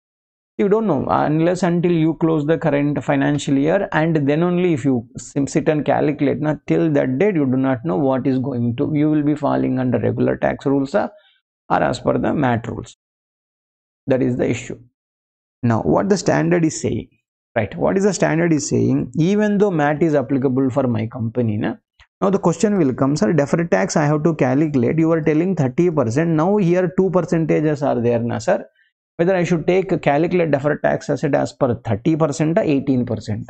you don't know unless until you close the current financial year and then only if you sit and calculate Now till that date you do not know what is going to you will be falling under regular tax rules uh, or as per the mat rules that is the issue now what the standard is saying right what is the standard is saying even though mat is applicable for my company na, now the question will come sir deferred tax i have to calculate you are telling 30 percent now here two percentages are there na sir whether i should take calculate deferred tax asset as per 30 percent 18 percent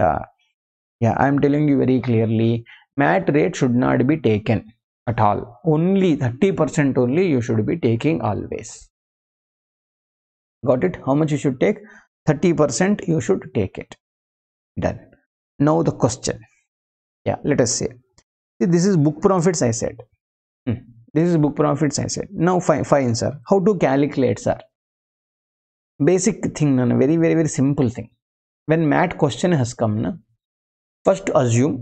yeah i am telling you very clearly mat rate should not be taken at all only 30 percent only you should be taking always got it how much you should take 30 percent you should take it done now the question yeah let us say See, this is book profits i said hmm. this is book profits i said now fine, fine sir how to calculate sir basic thing no, no, very very very simple thing when mat question has come no, first assume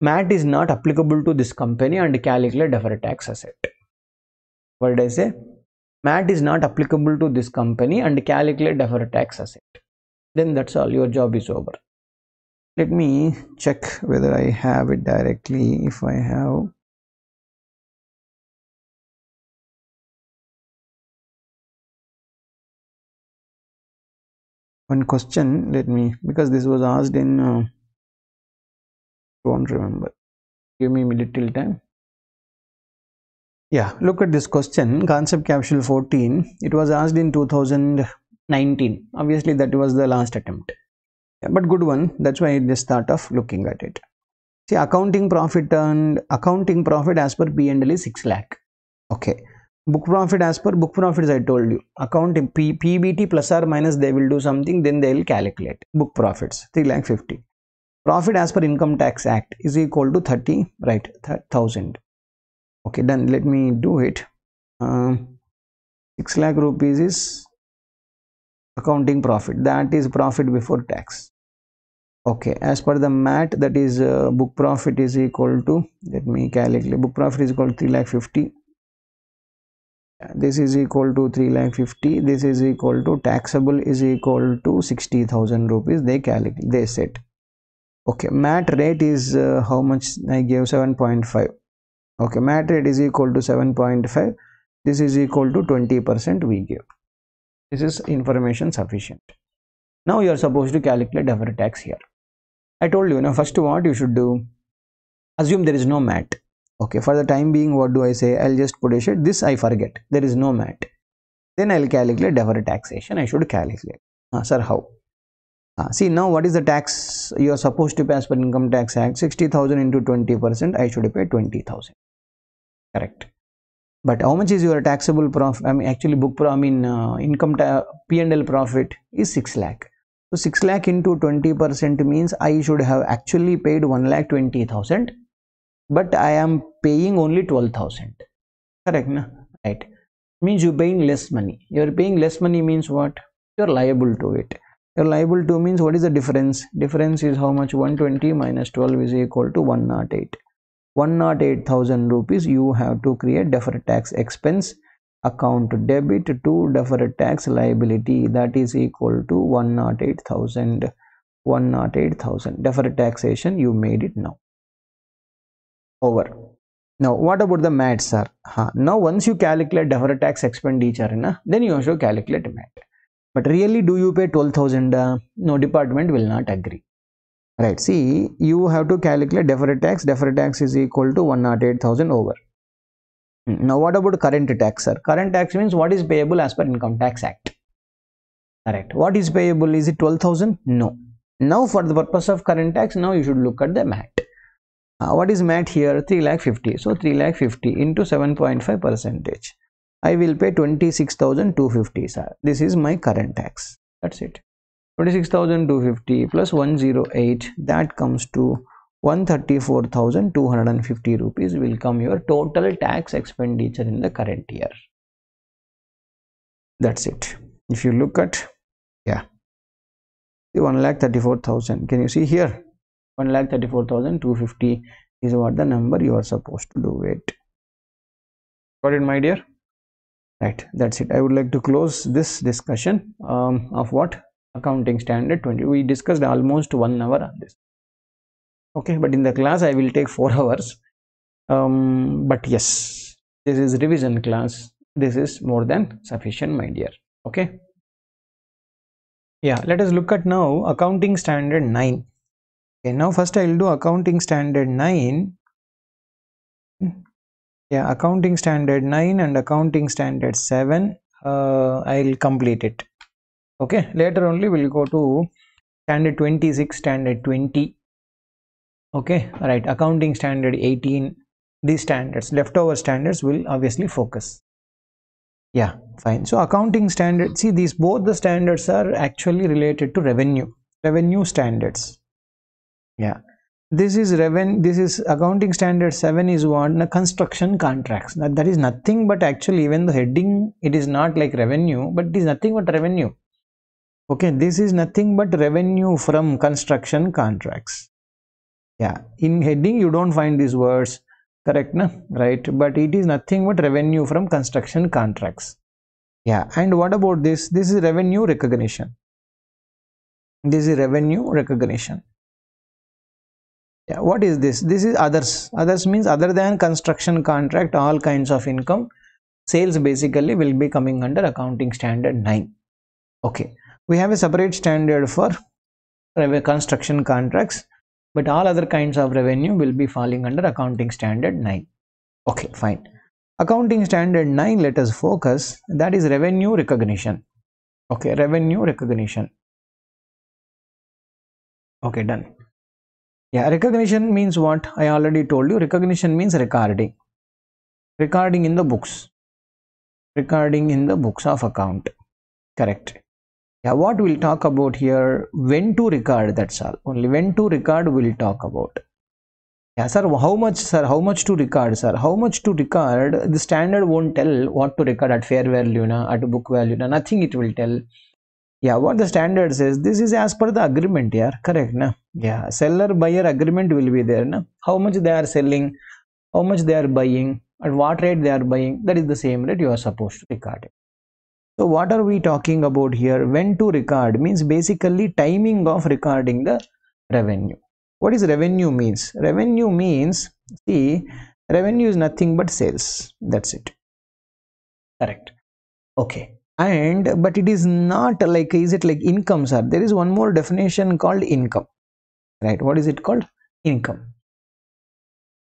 mat is not applicable to this company and calculate deferred tax asset what did i say MAT is not applicable to this company and calculate deferred tax asset. Then that's all, your job is over. Let me
check whether I have it directly. If I have, one question, let me because this was asked in, uh,
don't remember.
Give me a little time
yeah look at this question concept capsule 14 it was asked in 2019 obviously that was the last attempt yeah, but good one that's why i just thought of looking at it see accounting profit and accounting profit as per B and l is 6 lakh okay book profit as per book profits i told you account P, pbt plus or minus they will do something then they will calculate book profits 3 lakh 50 profit as per income tax act is equal to 30 right 1000 okay done let me do it um, 6 lakh rupees is accounting profit that is profit before tax okay as per the mat that is uh, book profit is equal to let me calculate book profit is equal to 3 lakh 50 this is equal to 3 lakh 50 this is equal to taxable is equal to 60000 rupees they calculate they set okay mat rate is uh, how much i gave 7.5 okay mat rate is equal to 7.5 this is equal to 20 percent we give this is information sufficient now you are supposed to calculate deferred tax here i told you now first what you should do assume there is no mat okay for the time being what do i say i'll just put a shade this i forget there is no mat then i'll calculate deferred taxation i should calculate uh, sir how uh, see now what is the tax you are supposed to pay as per income tax act 60000 into 20 percent i should pay 20000 correct but how much is your taxable profit i mean actually book pro, i mean uh, income and pnl profit is 6 lakh so 6 lakh into 20 percent means i should have actually paid 1 lakh 20000 but i am paying only 12000 correct na? right means you paying less money you are paying less money means what you are liable to it you are liable to means what is the difference difference is how much 120 minus 12 is equal to 108 108000 rupees you have to create deferred tax expense account debit to deferred tax liability that is equal to 108000 108000 deferred taxation you made it now over now what about the mat sir huh. now once you calculate deferred tax expenditure na, then you also calculate mat but really do you pay 12000 no department will not agree right see you have to calculate deferred tax deferred tax is equal to 108000 over hmm. now what about current tax sir current tax means what is payable as per income tax act correct what is payable is it 12000 no now for the purpose of current tax now you should look at the mat uh, what is mat here 3 lakh 50 so 3 lakh 50 into 7.5 percentage i will pay 26250 sir this is my current tax that's it 26250 plus 108 that comes to 134,250 rupees will come your total tax expenditure in the current year. That's it. If you look at, yeah, the 1,34,000, can you see here? 1,34,250 is what the number you are supposed to do it. Got it, my dear? Right, that's it. I would like to close this discussion um, of what accounting standard 20 we discussed almost one hour on this okay but in the class i will take four [laughs] hours um, but yes this is revision class this is more than sufficient my dear okay yeah let us look at now accounting standard 9 okay now first i will do accounting standard 9 yeah accounting standard 9 and accounting standard 7 uh, i'll complete it okay later only we'll go to standard 26 standard 20 okay all right. accounting standard 18 these standards leftover standards will obviously focus yeah fine so accounting standard see these both the standards are actually related to revenue revenue standards yeah this is revenue. this is accounting standard 7 is what the construction contracts That that is nothing but actually even the heading it is not like revenue but it is nothing but revenue okay this is nothing but revenue from construction contracts yeah in heading you don't find these words correct na right but it is nothing but revenue from construction contracts yeah and what about this this is revenue recognition this is revenue recognition yeah what is this this is others others means other than construction contract all kinds of income sales basically will be coming under accounting standard 9 okay we have a separate standard for construction contracts but all other kinds of revenue will be falling under accounting standard 9 okay fine accounting standard 9 let us focus that is revenue recognition okay revenue recognition okay done yeah recognition means what i already told you recognition means recording recording in the books recording in the books of account correct yeah what we'll talk about here when to record that's all only when to record we'll talk about yeah sir how much sir how much to record sir how much to record the standard won't tell what to record at fair value na, at book value na, nothing it will tell yeah what the standard says this is as per the agreement yeah correct na yeah seller buyer agreement will be there na how much they are selling how much they are buying at what rate they are buying that is the same rate you are supposed to record it so what are we talking about here when to record means basically timing of recording the revenue what is revenue means revenue means see revenue is nothing but sales that's it correct okay and but it is not like is it like income, sir? there is one more definition called income right what is it called income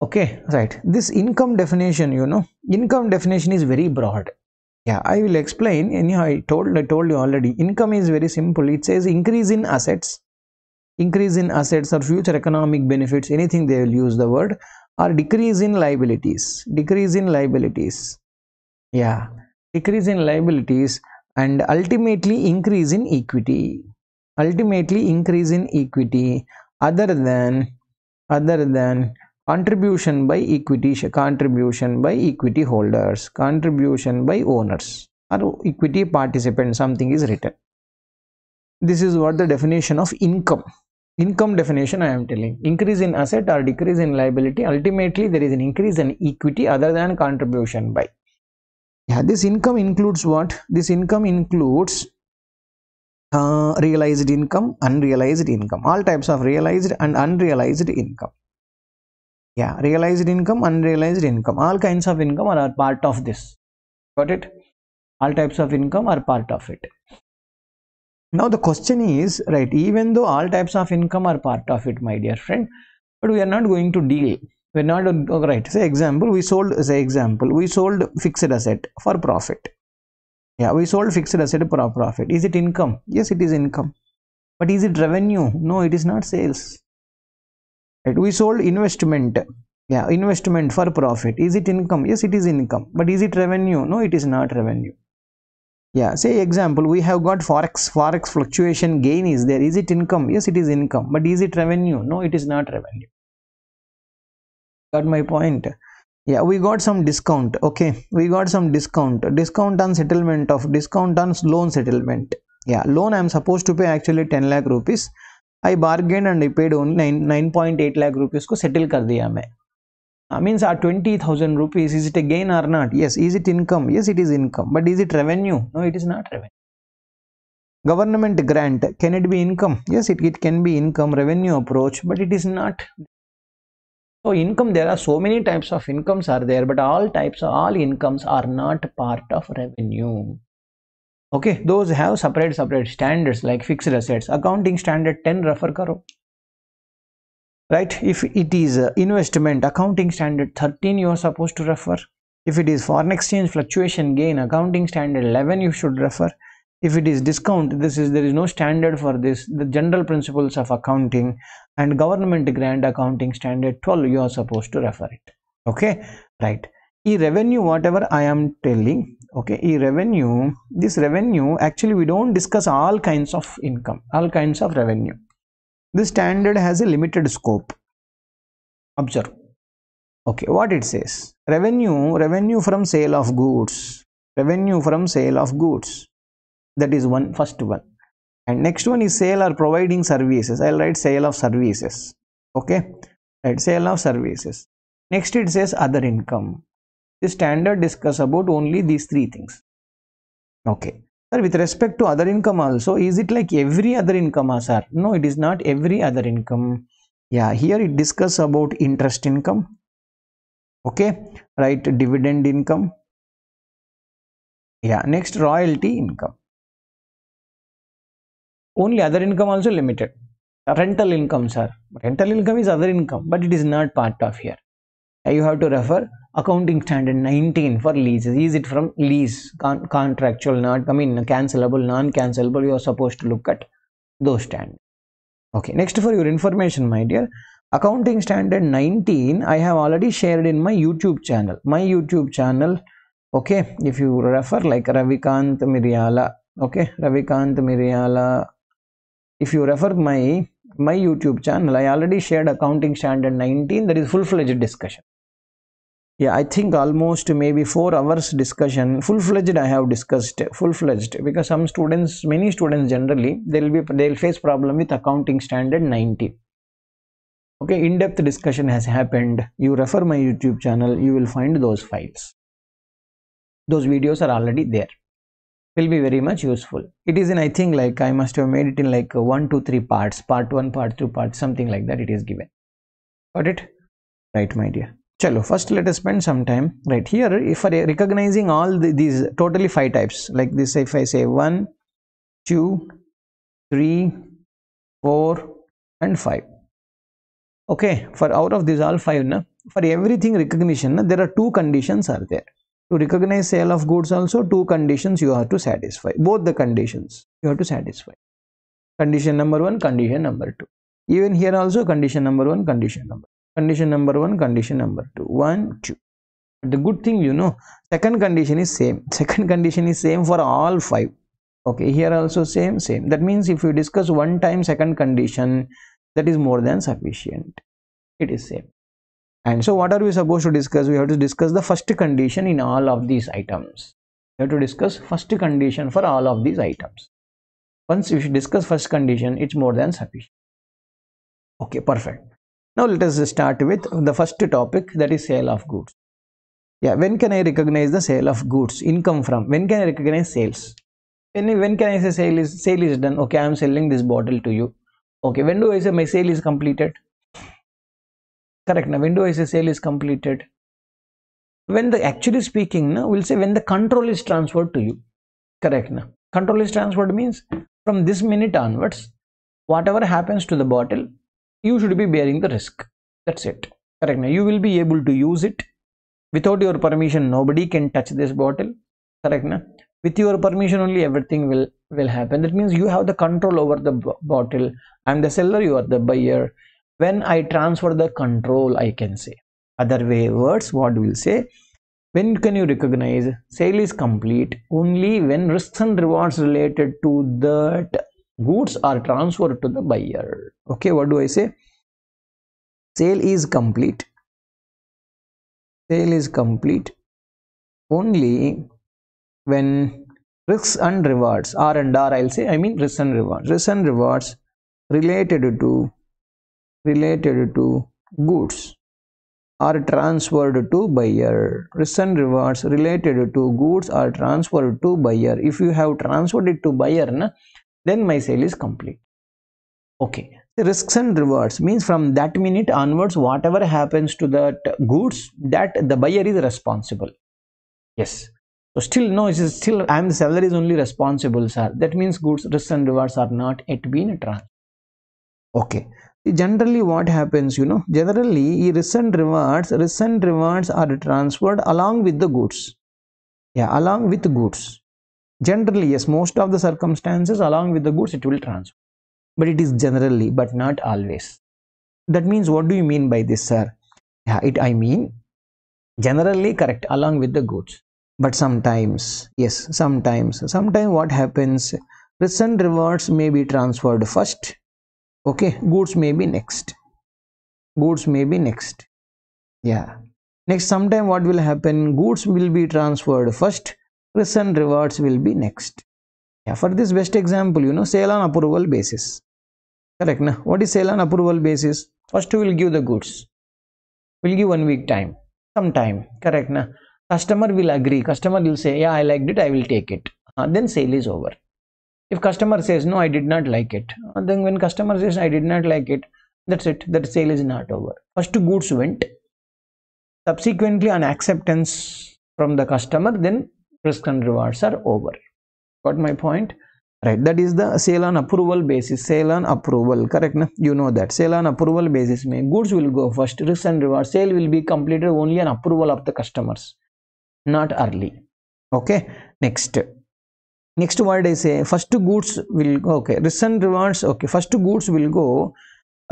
okay right this income definition you know income definition is very broad yeah i will explain anyhow i told i told you already income is very simple it says increase in assets increase in assets or future economic benefits anything they will use the word or decrease in liabilities decrease in liabilities yeah decrease in liabilities and ultimately increase in equity ultimately increase in equity other than other than contribution by equity contribution by equity holders contribution by owners or equity participant something is written this is what the definition of income income definition i am telling increase in asset or decrease in liability ultimately there is an increase in equity other than contribution by yeah this income includes what this income includes uh, realized income unrealized income all types of realized and unrealized income yeah realized income unrealized income all kinds of income are part of this got it all types of income are part of it now the question is right even though all types of income are part of it my dear friend but we are not going to deal we're not oh, right say example we sold say example we sold fixed asset for profit yeah we sold fixed asset for profit is it income yes it is income but is it revenue no it is not sales right we sold investment yeah investment for profit is it income yes it is income but is it revenue no it is not revenue yeah say example we have got forex forex fluctuation gain is there is it income yes it is income but is it revenue no it is not revenue got my point yeah we got some discount okay we got some discount discount on settlement of discount on loan settlement yeah loan i am supposed to pay actually 10 lakh rupees I bargained and I paid only 9 9.8 lakh rupees को settle कर दिया मैं uh, means our 20,000 rupees is it a gain or not yes is it income yes it is income but is it revenue no it is not revenue government grant can it be income yes it, it can be income revenue approach but it is not so income there are so many types of incomes are there but all types all incomes are not part of revenue okay those have separate separate standards like fixed assets accounting standard 10 refer karo right if it is uh, investment accounting standard 13 you are supposed to refer if it is foreign exchange fluctuation gain accounting standard 11 you should refer if it is discount this is there is no standard for this the general principles of accounting and government grant accounting standard 12 you are supposed to refer it okay right e revenue whatever i am telling okay e revenue this revenue actually we don't discuss all kinds of income all kinds of revenue this standard has a limited scope observe okay what it says revenue revenue from sale of goods revenue from sale of goods that is one first one and next one is sale or providing services i'll write sale of services okay right sale of services next it says other income the standard discuss about only these three things okay sir with respect to other income also is it like every other income ah, sir no it is not every other income yeah here it discuss about interest income okay right dividend income
yeah next royalty income
only other income also limited rental income sir rental income is other income but it is not part of here you have to refer accounting standard 19 for leases is it from lease con contractual not i mean cancelable non-cancelable you are supposed to look at those standards okay next for your information my dear accounting standard 19 i have already shared in my youtube channel my youtube channel okay if you refer like ravikant Miryala. okay ravikant Miryala. if you refer my my youtube channel i already shared accounting standard 19 that is full-fledged discussion yeah i think almost maybe four hours discussion full-fledged i have discussed full-fledged because some students many students generally they'll be they'll face problem with accounting standard 90 okay in-depth discussion has happened you refer my youtube channel you will find those files those videos are already there will be very much useful it is in i think like i must have made it in like one two three parts part one part two part something like that it is given got it right my dear Chalo, first let us spend some time right here If for recognizing all the, these totally five types like this if I say 1, 2, 3, 4 and 5. Okay, for out of these all five, na, for everything recognition, na, there are two conditions are there. To recognize sale of goods also, two conditions you have to satisfy. Both the conditions you have to satisfy. Condition number 1, condition number 2. Even here also condition number 1, condition number condition number one condition number two one two the good thing you know second condition is same [laughs] second condition is same for all five okay here also same same that means if you discuss one time second condition that is more than sufficient it is same and so what are we supposed to discuss we have to discuss the first condition in all of these items we have to discuss first condition for all of these items once you discuss first condition it's more than sufficient okay perfect now let us start with the first topic that is sale of goods. Yeah, when can I recognize the sale of goods? Income from when can I recognize sales? When, when can I say sale is sale is done? Okay, I am selling this bottle to you. Okay, when do I say my sale is completed? Correct. Now when do I say sale is completed? When the actually speaking, now we'll say when the control is transferred to you. Correct. Now control is transferred means from this minute onwards, whatever happens to the bottle, you should be bearing the risk that's it correct now you will be able to use it without your permission nobody can touch this bottle correct now with your permission only everything will will happen that means you have the control over the bottle i'm the seller you are the buyer when i transfer the control i can say other way words what will say when can you recognize sale is complete only when risks and rewards related to that goods are transferred to the buyer okay what do i say sale is complete sale is complete only when risks and rewards r and r i'll say i mean risks and rewards risks and rewards related to related to goods are transferred to buyer risks and rewards related to goods are transferred to buyer if you have transferred it to buyer na, then my sale is complete okay the risks and rewards means from that minute onwards whatever happens to the goods that the buyer is responsible yes so still no it is still i am the seller is only responsible sir that means goods risks and rewards are not yet been transferred okay generally what happens you know generally risks and rewards risks and rewards are transferred along with the goods yeah along with goods Generally, yes, most of the circumstances along with the goods it will transfer. But it is generally, but not always. That means what do you mean by this, sir? Yeah, it I mean generally correct along with the goods. But sometimes, yes, sometimes, sometimes what happens? Present rewards may be transferred first. Okay, goods may be next. Goods may be next. Yeah. Next, sometime what will happen? Goods will be transferred first risks and rewards will be next yeah, for this best example you know sale on approval basis correct now what is sale on approval basis first we will give the goods we'll give one week time some time correct na customer will agree customer will say yeah i liked it i will take it uh, then sale is over if customer says no i did not like it uh, then when customer says i did not like it that's it that sale is not over first goods went subsequently an acceptance from the customer then risk and rewards are over got my point right that is the sale on approval basis sale on approval correct na? you know that sale on approval basis mean goods will go first risk and reward sale will be completed only on approval of the customers not early okay next next word i say first goods will go okay risk and rewards okay first goods will go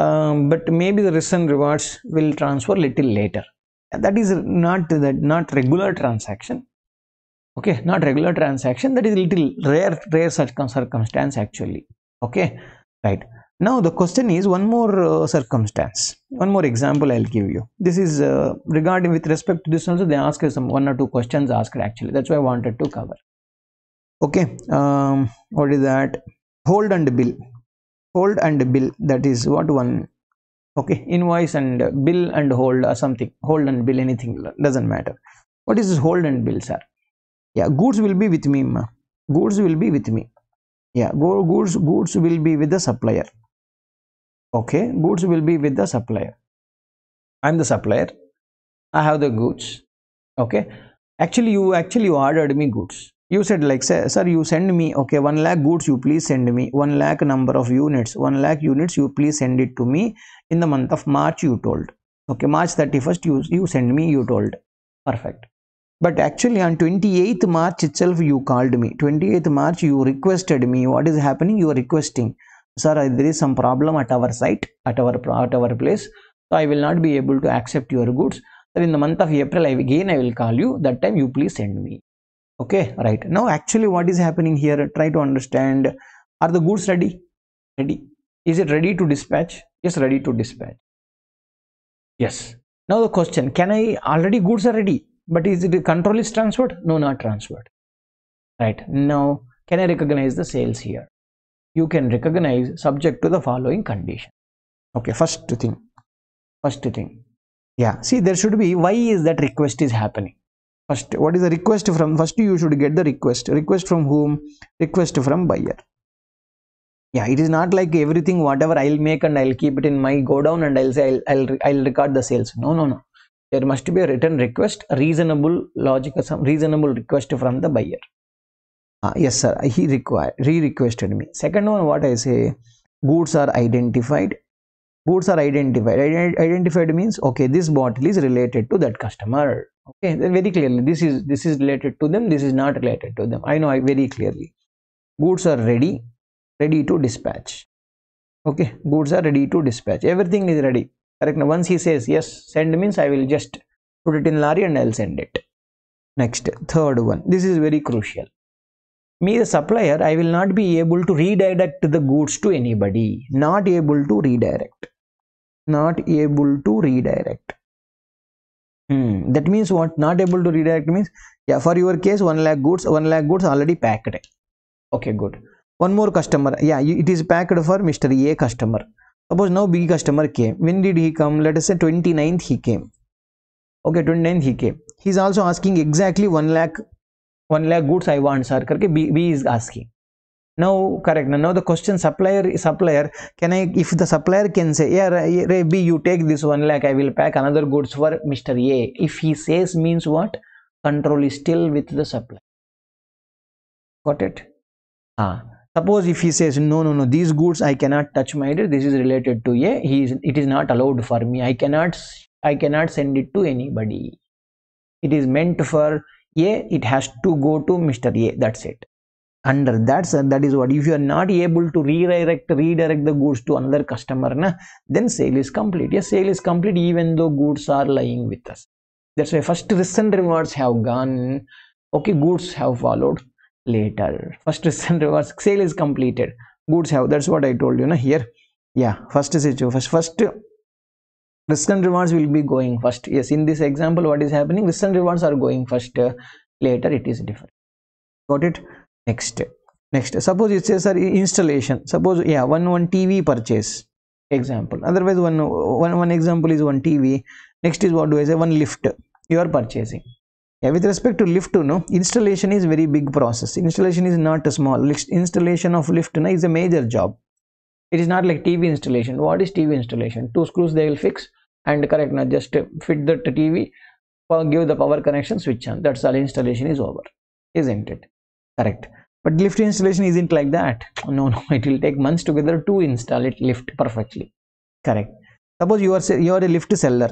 um, but maybe the risk and rewards will transfer little later that is not that not regular transaction okay not regular transaction that is little rare rare such circumstance actually okay right now the question is one more uh, circumstance one more example i'll give you this is uh, regarding with respect to this also they ask you some one or two questions asked actually that's why i wanted to cover okay um, what is that hold and bill hold and bill that is what one okay invoice and bill and hold or something hold and bill anything doesn't matter what is this hold and bill sir yeah goods will be with me ma. goods will be with me yeah go goods goods will be with the supplier okay goods will be with the supplier i'm the supplier i have the goods okay actually you actually you ordered me goods you said like say, sir you send me okay 1 lakh goods you please send me 1 lakh number of units 1 lakh units you please send it to me in the month of march you told okay march 31st you, you send me you told perfect but actually on 28th march itself you called me 28th march you requested me what is happening you are requesting sir there is some problem at our site at our at our place so i will not be able to accept your goods Then in the month of april I, again i will call you that time you please send me okay right now actually what is happening here try to understand are the goods ready ready is it ready to dispatch yes ready to dispatch yes now the question can i already goods are ready but is it control is transferred no not transferred right now can i recognize the sales here you can recognize subject to the following condition okay first thing first thing yeah see there should be why is that request is happening first what is the request from first you should get the request request from whom request from buyer yeah it is not like everything whatever i'll make and i'll keep it in my go down and i'll say i'll i'll, I'll record the sales no no no there must be a written request reasonable logical some reasonable request from the buyer uh, yes sir he required re-requested me second one what i say goods are identified goods are identified identified means okay this bottle is related to that customer okay very clearly this is this is related to them this is not related to them i know I very clearly goods are ready ready to dispatch okay goods are ready to dispatch everything is ready correct now once he says yes send means i will just put it in lorry and i'll send it next third one this is very crucial me the supplier i will not be able to redirect the goods to anybody not able to redirect not able to redirect hmm. that means what not able to redirect means yeah for your case 1 lakh goods 1 lakh goods already packed okay good one more customer yeah it is packed for mr a customer suppose now big customer came when did he come let us say 29th he came okay 29th he came he's also asking exactly 1 lakh 1 lakh goods i want sir karke b, b is asking now correct now the question supplier supplier can i if the supplier can say yeah ray b you take this 1 lakh i will pack another goods for mr a if he says means what control is still with the supplier got it ah suppose if he says no no no these goods i cannot touch my dear this is related to a he is, it is not allowed for me i cannot i cannot send it to anybody it is meant for a it has to go to mr a that's it under that sir, that is what if you are not able to redirect redirect the goods to another customer na, then sale is complete yes sale is complete even though goods are lying with us that's why first risk and rewards have gone okay goods have followed later first is in reverse sale is completed goods have that's what i told you know here yeah first is it first first risk and rewards will be going first yes in this example what is happening risk and rewards are going first uh, later it is different got it next next suppose it says sir installation suppose yeah one one tv purchase example otherwise one one one example is one tv next is what do i say one lift you are purchasing with respect to lift, no, installation is very big process. Installation is not a small. Installation of lift no, is a major job. It is not like TV installation. What is TV installation? Two screws they will fix and correct. No, just fit the TV, give the power connection, switch on. That's all. Installation is over, isn't it? Correct. But lift installation isn't like that. No, no, [laughs] it will take months together to install it lift perfectly. Correct. Suppose you are you are a lift seller.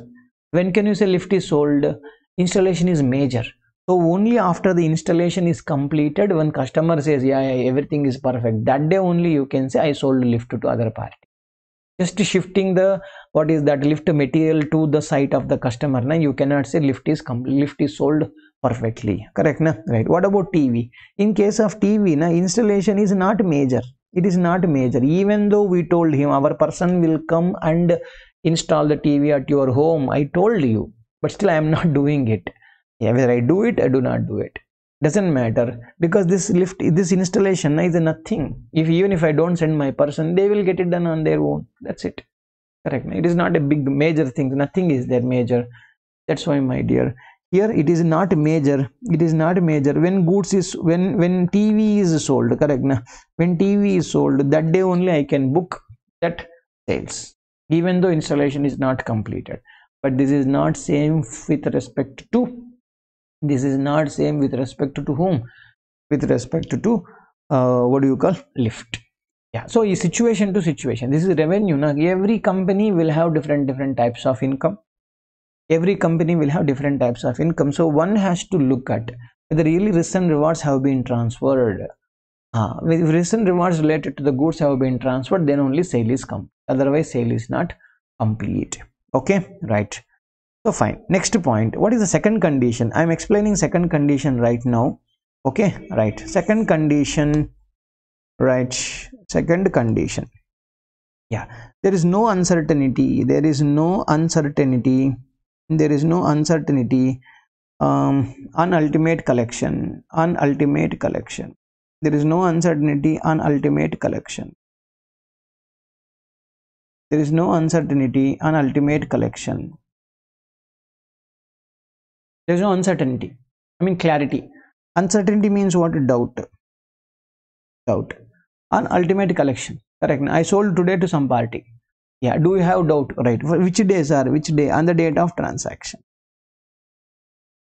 When can you say lift is sold? installation is major so only after the installation is completed when customer says yeah, yeah everything is perfect that day only you can say i sold lift to other party just shifting the what is that lift material to the site of the customer now you cannot say lift is complete lift is sold perfectly correct na right what about tv in case of tv na installation is not major it is not major even though we told him our person will come and install the tv at your home i told you but still i am not [laughs] doing it yeah, whether i do it or do not do it doesn't matter because this lift this installation is nothing if even if i don't send my person they will get it done on their own that's it correct it is not a big major thing nothing is that major that's why my dear here it is not major it is not major when goods is when when tv is sold correct na when tv is sold that day only i can book that sales even though installation is not completed but this is not same with respect to this is not same with respect to whom with respect to uh, what do you call lift yeah so situation to situation this is revenue now every company will have different different types of income every company will have different types of income so one has to look at whether really recent rewards have been transferred uh, if recent rewards related to the goods have been transferred then only sale is come otherwise sale is not complete okay right so fine next point what is the second condition i'm explaining second condition right now okay right second condition right second condition yeah there is no uncertainty there is no uncertainty there is no uncertainty um on ultimate collection on ultimate collection there is no uncertainty on ultimate collection there is no uncertainty on ultimate collection.
There is no uncertainty. I mean clarity.
Uncertainty means what? Doubt. Doubt. On ultimate collection. Correct. I sold today to some party. Yeah. Do you have doubt? Right. which days are which day? On the date of transaction.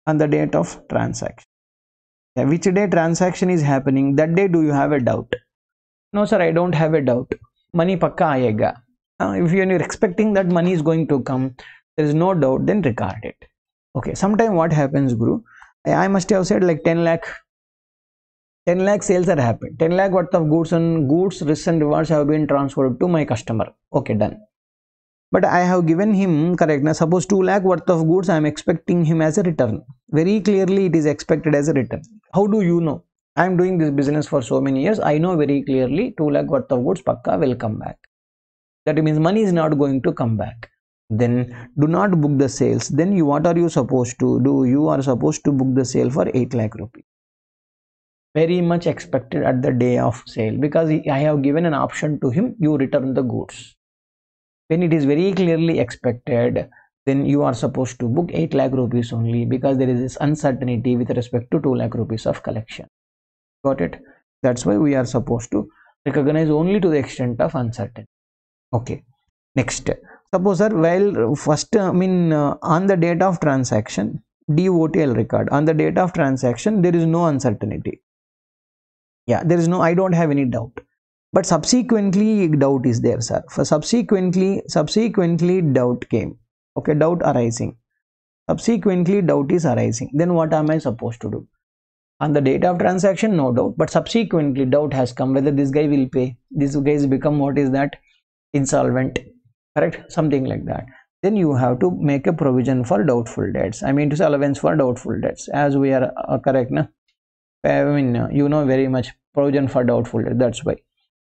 On the date of transaction. Yeah, which day transaction is happening? That day do you have a doubt? No sir, I don't have a doubt. Money pakka aayega uh, if you are expecting that money is going to come there is no doubt then regard it okay sometime what happens guru I, I must have said like 10 lakh 10 lakh sales are happened 10 lakh worth of goods and goods risks and rewards have been transferred to my customer okay done but i have given him correct now suppose 2 lakh worth of goods i am expecting him as a return very clearly it is expected as a return how do you know i am doing this business for so many years i know very clearly 2 lakh worth of goods pakka will come back that means money is not going to come back then do not book the sales then you what are you supposed to do you are supposed to book the sale for 8 lakh rupees very much expected at the day of sale because i have given an option to him you return the goods when it is very clearly expected then you are supposed to book 8 lakh rupees only because there is this uncertainty with respect to 2 lakh rupees of collection got it that's why we are supposed to recognize only to the extent of uncertainty okay next suppose sir well uh, first i mean uh, on the date of transaction DOTL record on the date of transaction there is no uncertainty yeah there is no I don't have any doubt but subsequently doubt is there sir for subsequently subsequently doubt came okay doubt arising subsequently doubt is arising then what am I supposed to do on the date of transaction no doubt but subsequently doubt has come whether this guy will pay this guy has become what is that insolvent correct something like that then you have to make a provision for doubtful debts i mean to allowance for doubtful debts as we are uh, correct na? i mean uh, you know very much provision for doubtful debt that's why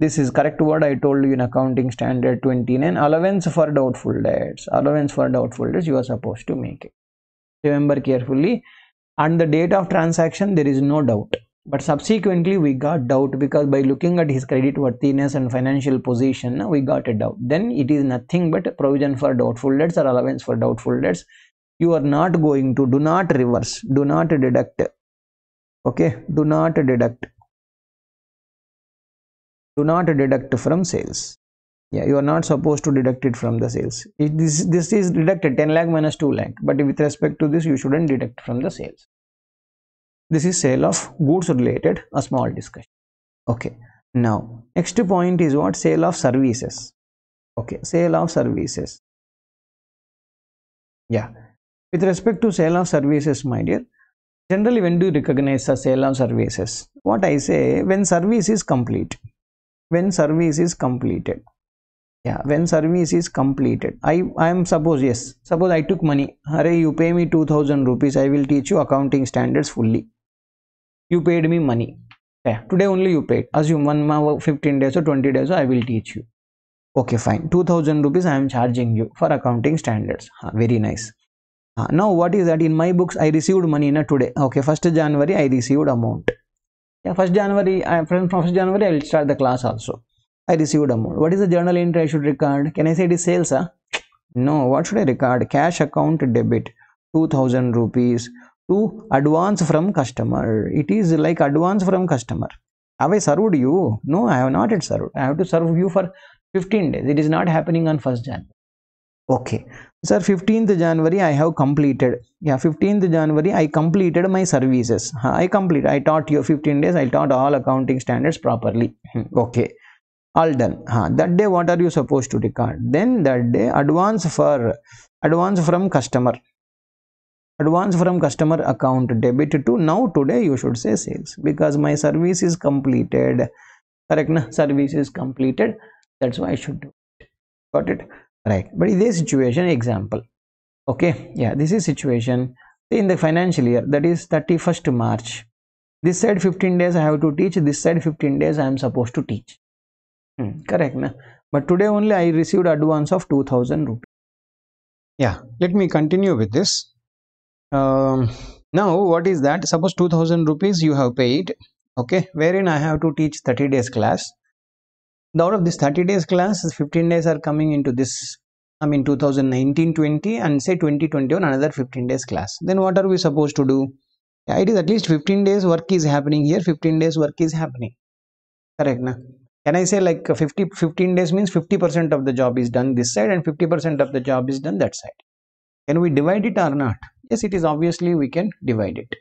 this is correct word i told you in accounting standard 29 allowance for doubtful debts allowance for doubtful debts you are supposed to make it remember carefully and the date of transaction there is no doubt but subsequently we got doubt because by looking at his credit worthiness and financial position we got a doubt then it is nothing but provision for doubtful debts or allowance for doubtful debts you are not going to do not reverse do not deduct okay do not deduct do not deduct from sales yeah you are not supposed to deduct it from the sales it, this this is deducted 10 lakh minus 2 lakh but with respect to this you shouldn't deduct from the sales this is sale of goods related a small discussion
okay now
next point is what sale of services okay sale of services yeah with respect to sale of services my dear generally when do you recognize the sale of services what i say when service is complete when service is completed yeah when service is completed i i am suppose yes suppose i took money hurry you pay me 2000 rupees i will teach you accounting standards fully you paid me money yeah today only you paid assume one month 15 days or 20 days i will teach you okay fine 2000 rupees i am charging you for accounting standards ha, very nice ha, now what is that in my books i received money na today okay first january i received amount yeah first january I, from first january i will start the class also I received amount. What is the journal entry I should record? Can I say it is sales? Huh? No, what should I record? Cash account debit 2000 rupees to advance from customer. It is like advance from customer. Have I served you? No, I have not yet served. I have to serve you for 15 days. It is not happening on 1st January. Okay. Sir, 15th January I have completed. Yeah, 15th January I completed my services. I complete. I taught you 15 days. I taught all accounting standards properly. Hmm, okay all done huh. that day what are you supposed to record then that day advance for advance from customer advance from customer account debit to now today you should say sales because my service is completed correct na? service is completed that's why i should do it got it right but in this situation example okay yeah this is situation in the financial year that is 31st march this side 15 days i have to teach this side 15 days i am supposed to teach Hmm, correct na? but today only I received advance of 2000 rupees yeah let me continue with this um, now what is that suppose 2000 rupees you have paid okay wherein I have to teach 30 days class out of this 30 days class 15 days are coming into this I mean 2019 20 and say 2021 another 15 days class then what are we supposed to do yeah, it is at least 15 days work is happening here 15 days work is happening correct na? can I say like uh, 50, 15 days means 50% of the job is done this side and 50% of the job is done that side. Can we divide it or not? Yes, it is obviously we can divide it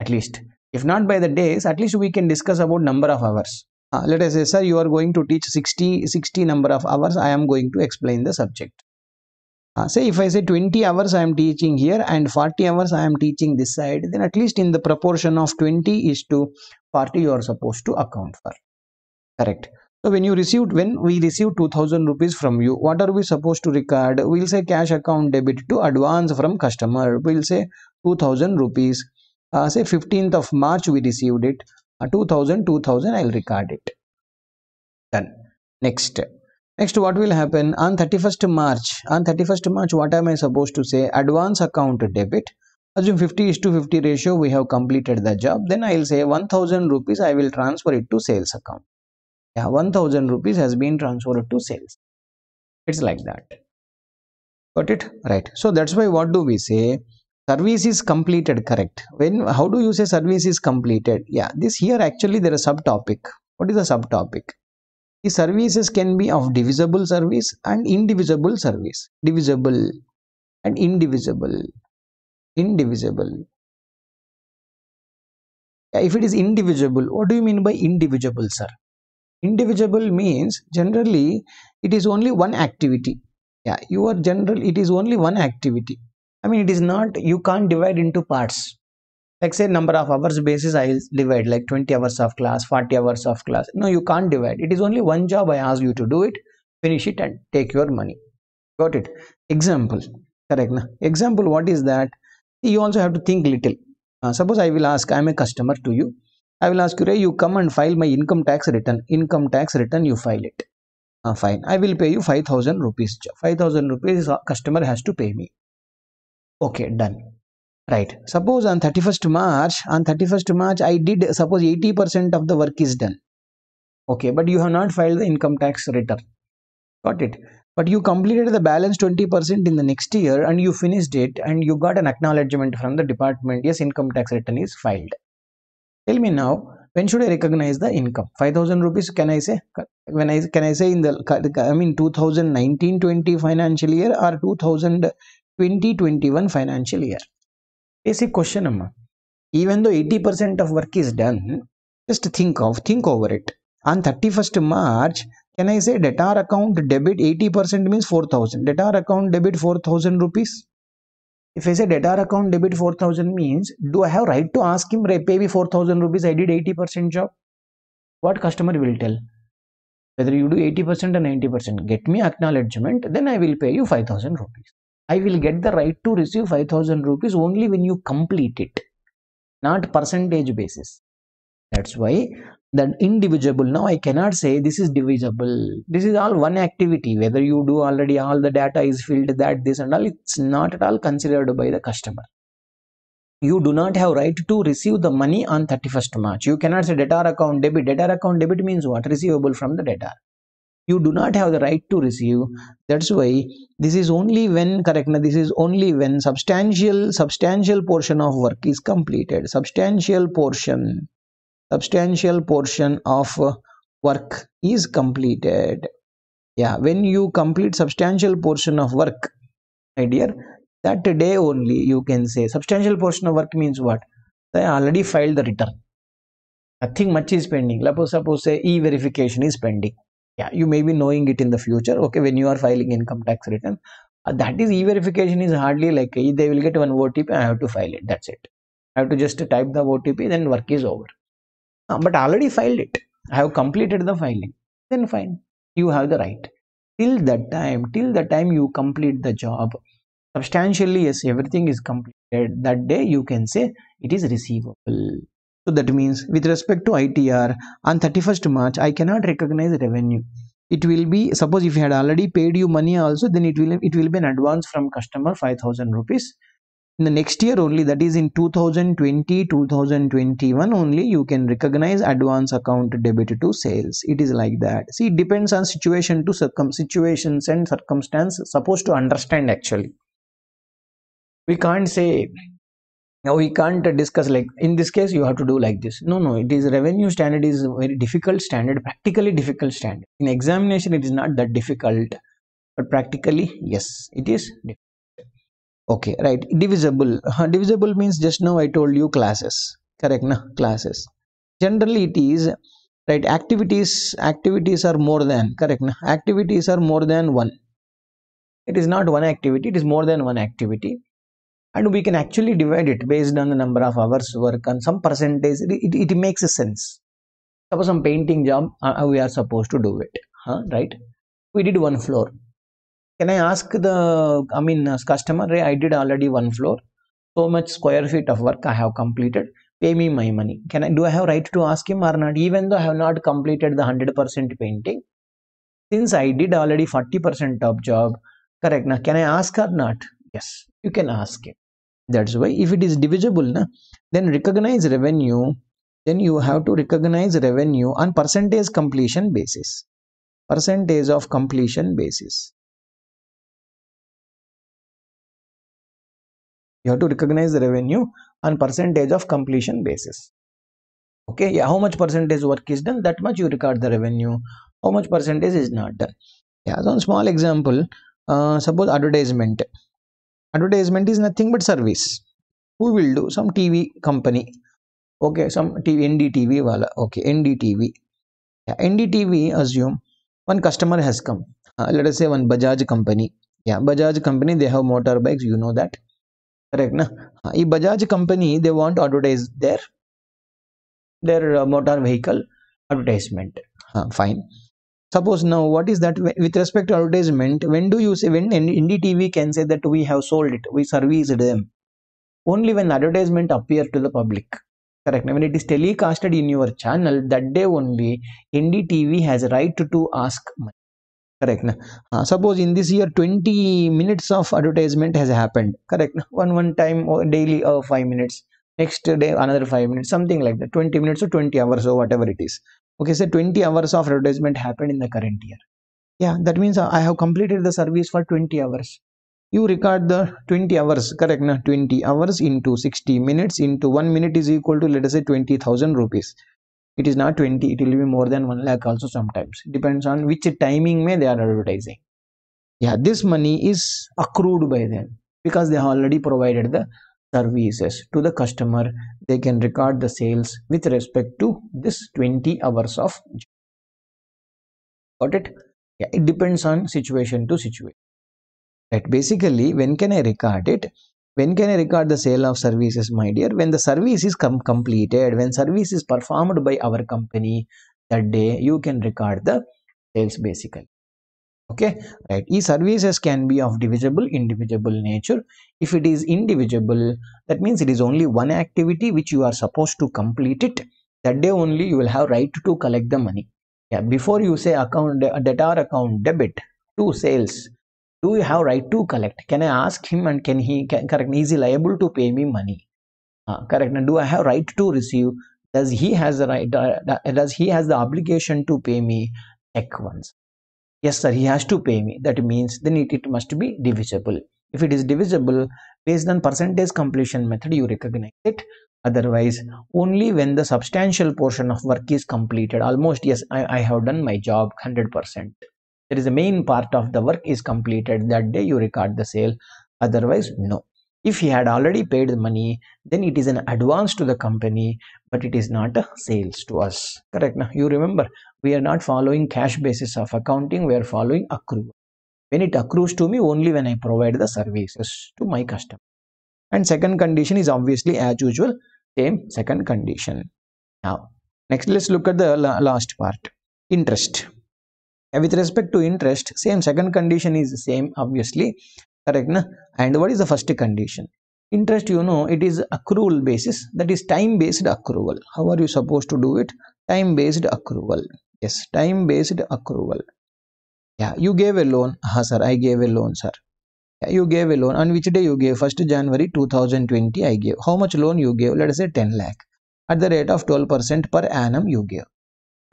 at least. If not by the days, at least we can discuss about number of hours. Uh, let us say, sir, you are going to teach 60, 60 number of hours. I am going to explain the subject. Uh, say if I say 20 hours I am teaching here and 40 hours I am teaching this side, then at least in the proportion of 20 is to 40 you are supposed to account for correct so when you received when we received 2000 rupees from you what are we supposed to record we'll say cash account debit to advance from customer we'll say 2000 rupees uh, say 15th of march we received it uh, 2000 2000 i'll record it done next next what will happen on 31st march on 31st march what am i supposed to say advance account debit assume 50 is to 50 ratio we have completed the job then i'll say 1000 rupees i will transfer it to sales account yeah 1000 rupees has been transferred to sales it's like that got it right so that's why what do we say service is completed correct when how do you say service is completed yeah this here actually there is a subtopic what is the subtopic the services can be of divisible service and indivisible service divisible and indivisible indivisible if it is indivisible what do you mean by indivisible sir Indivisible means generally it is only one activity. Yeah, you are general it is only one activity. I mean it is not you can't divide into parts. Like say number of hours basis I divide like 20 hours of class, 40 hours of class. No, you can't divide. It is only one job I ask you to do it, finish it and take your money. Got it? Example. Correct. Na? Example, what is that? You also have to think little. Uh, suppose I will ask, I am a customer to you I will ask you, Ray, you come and file my income tax return. Income tax return, you file it. Uh, fine. I will pay you 5000 rupees. 5000 rupees uh, customer has to pay me. Okay, done. Right. Suppose on 31st March, on 31st March, I did, suppose 80% of the work is done. Okay, but you have not filed the income tax return. Got it. But you completed the balance 20% in the next year and you finished it and you got an acknowledgement from the department. Yes, income tax return is filed tell me now when should i recognize the income 5000 rupees can i say when i can i say in the i mean 2019 20 financial year or 2020 21 financial year basic question amma even though 80% of work is done just think of think over it on 31st march can i say debtor account debit 80% means 4000 debtor account debit 4000 rupees if I say debtor account debit 4000 means do I have right to ask him pay me 4000 rupees I did 80% job what customer will tell whether you do 80% or 90% get me acknowledgement then I will pay you 5000 rupees I will get the right to receive 5000 rupees only when you complete it not percentage basis that's why that indivisible now i cannot say this is divisible this is all one activity whether you do already all the data is filled that this and all it's not at all considered by the customer you do not have right to receive the money on 31st march you cannot say debtor account debit debtor account debit means what receivable from the debtor you do not have the right to receive that's why this is only when correct now this is only when substantial substantial portion of work is completed substantial portion substantial portion of uh, work is completed yeah when you complete substantial portion of work my dear that day only you can say substantial portion of work means what they already filed the return nothing much is pending suppose suppose say e-verification is pending yeah you may be knowing it in the future okay when you are filing income tax return uh, that is e-verification is hardly like eh, they will get one otp i have to file it that's it i have to just type the otp then work is over Ah, but already filed it i have completed the filing then fine you have the right till that time till the time you complete the job substantially yes everything is completed that day you can say it is receivable so that means with respect to itr on 31st march i cannot recognize revenue it will be suppose if you had already paid you money also then it will it will be an advance from customer 5000 rupees in the next year only that is in 2020 2021 only you can recognize advance account debit to sales it is like that see it depends on situation to circum situations and circumstance supposed to understand actually we can't say now we can't discuss like in this case you have to do like this no no it is revenue standard is very difficult standard practically difficult standard in examination it is not that difficult but practically yes it is difficult okay right divisible divisible means just now i told you classes correct na classes generally it is right activities activities are more than correct na activities are more than one it is not one activity it is more than one activity and we can actually divide it based on the number of hours work and some percentage it, it, it makes a sense suppose some painting job uh, we are supposed to do it huh? right we did one floor can I ask the, I mean, uh, customer, I did already one floor, so much square feet of work I have completed, pay me my money. Can I, do I have right to ask him or not? Even though I have not completed the 100% painting, since I did already 40% of job, correct, now can I ask or not? Yes, you can ask him. That's why if it is divisible, na, then recognize revenue, then you have to recognize revenue on percentage completion basis. Percentage of completion basis you have to recognize the revenue on percentage of completion basis okay yeah how much percentage work is done that much you record the revenue how much percentage is not done yeah so small example uh, suppose advertisement advertisement is nothing but service who will do some tv company okay some TV, ndtv wala okay ndtv yeah, ndtv assume one customer has come uh, let us say one bajaj company yeah bajaj company they have motorbikes you know that correct ನಾ If Bajaj company they want advertise their uh, motor vehicle advertisement, fine. suppose now what is that with respect to advertisement when do you say when indie tv can say that we have sold it we serviced them only when advertisement appear to the public correct now when it is telecasted in your channel that day only indie tv has right to, to ask correct na? Uh, suppose in this year 20 minutes of advertisement has happened correct na? one one time or oh, daily or uh, five minutes next day another five minutes something like that 20 minutes or 20 hours or whatever it is okay so 20 hours of advertisement happened in the current year yeah that means uh, i have completed the service for 20 hours you record the 20 hours correct na? 20 hours into 60 minutes into 1 minute is equal to let us say 20000 rupees it is not 20 it will be more than 1 lakh also sometimes it depends on which timing may they are advertising yeah this money is accrued by them because they have already provided the services to the customer they can record the sales with respect to this 20 hours of job. got it yeah it depends on situation to situation But basically when can i record it when can i record the sale of services my dear when the service is com- completed when service is performed by our company that day you can record the sales basically okay right e services can be of divisible indivisible nature if it is indivisible that means it is only one activity which you are supposed to complete it that day only you will have right to collect the money yeah before you say account debtor account debit to sales do you have right to collect can i ask him and can he can, correct is he liable to pay me money uh, correct now do i have right to receive does he has the right uh, does he has the obligation to pay me check once yes sir he has to pay me that means then it, it must be divisible if it is divisible based on percentage completion method you recognize it otherwise only when the substantial portion of work is completed almost yes i, I have done my job 100 percent there is a main part of the work is completed that day you record the sale otherwise no if he had already paid the money then it is an advance to the company but it is not a sales to us correct now you remember we are not following cash basis of accounting we are following accrual when it accrues to me only when i provide the services to my customer and second condition is obviously as usual same second condition now next let's look at the last part interest with respect to interest same second condition is same obviously correct na? and what is the first condition interest you know it is accrual basis that is time based accrual how are you supposed to do it time based accrual yes time based accrual yeah you gave a loan ah sir i gave a loan sir yeah, you gave a loan on which day you gave 1st january 2020 i gave how much loan you gave let us say 10 lakh at the rate of 12% per annum you gave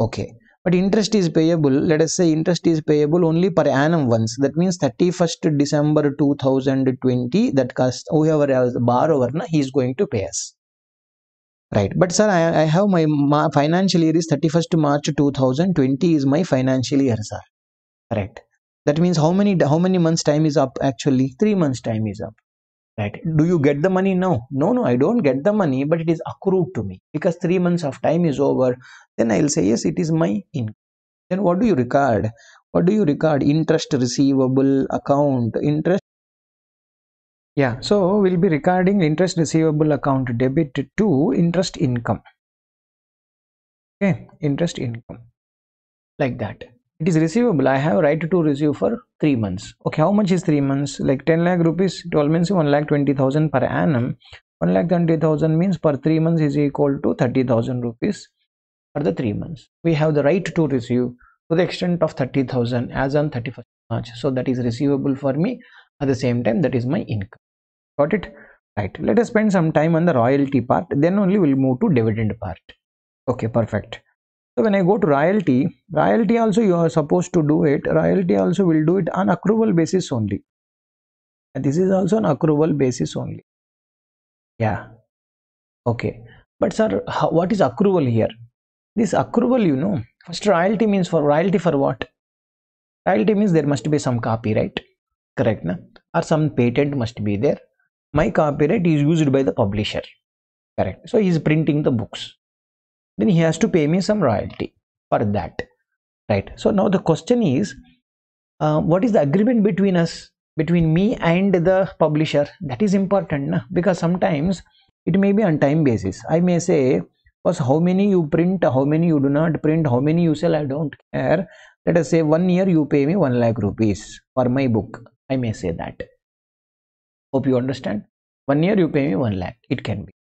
okay but interest is payable let us say interest is payable only per annum once that means 31st december 2020 that cost whoever has bar borrower na, he is going to pay us right but sir i, I have my, my financial year is 31st march 2020 is my financial year sir right that means how many how many months time is up actually 3 months time is up right do you get the money no no no i don't get the money but it is accrued to me because three months of time is over then i'll say yes it is my income then what do you record what do you record interest receivable account interest yeah so we'll be recording interest receivable account debit to interest income okay interest income like that it is receivable i have right to receive for three months okay how much is three months like 10 lakh rupees 12 months means 1 lakh 20,000 per annum 1 lakh 20,000 means per three months is equal to 30,000 rupees for the three months we have the right to receive to the extent of 30,000 as on 31st March so that is receivable for me at the same time that is my income got it right let us spend some time on the royalty part then only we'll move to dividend part okay perfect so when i go to royalty royalty also you are supposed to do it royalty also will do it on accrual basis only and this is also an accrual basis only yeah okay but sir how, what is accrual here this accrual you know first royalty means for royalty for what royalty means there must be some copyright correct na? or some patent must be there my copyright is used by the publisher correct so he is printing the books then he has to pay me some royalty for that right so now the question is uh, what is the agreement between us between me and the publisher that is important na? because sometimes it may be on time basis i may say was how many you print how many you do not print how many you sell i don't care let us say one year you pay me 1 lakh rupees for my book i may say that hope you understand one year you pay me 1 lakh it can be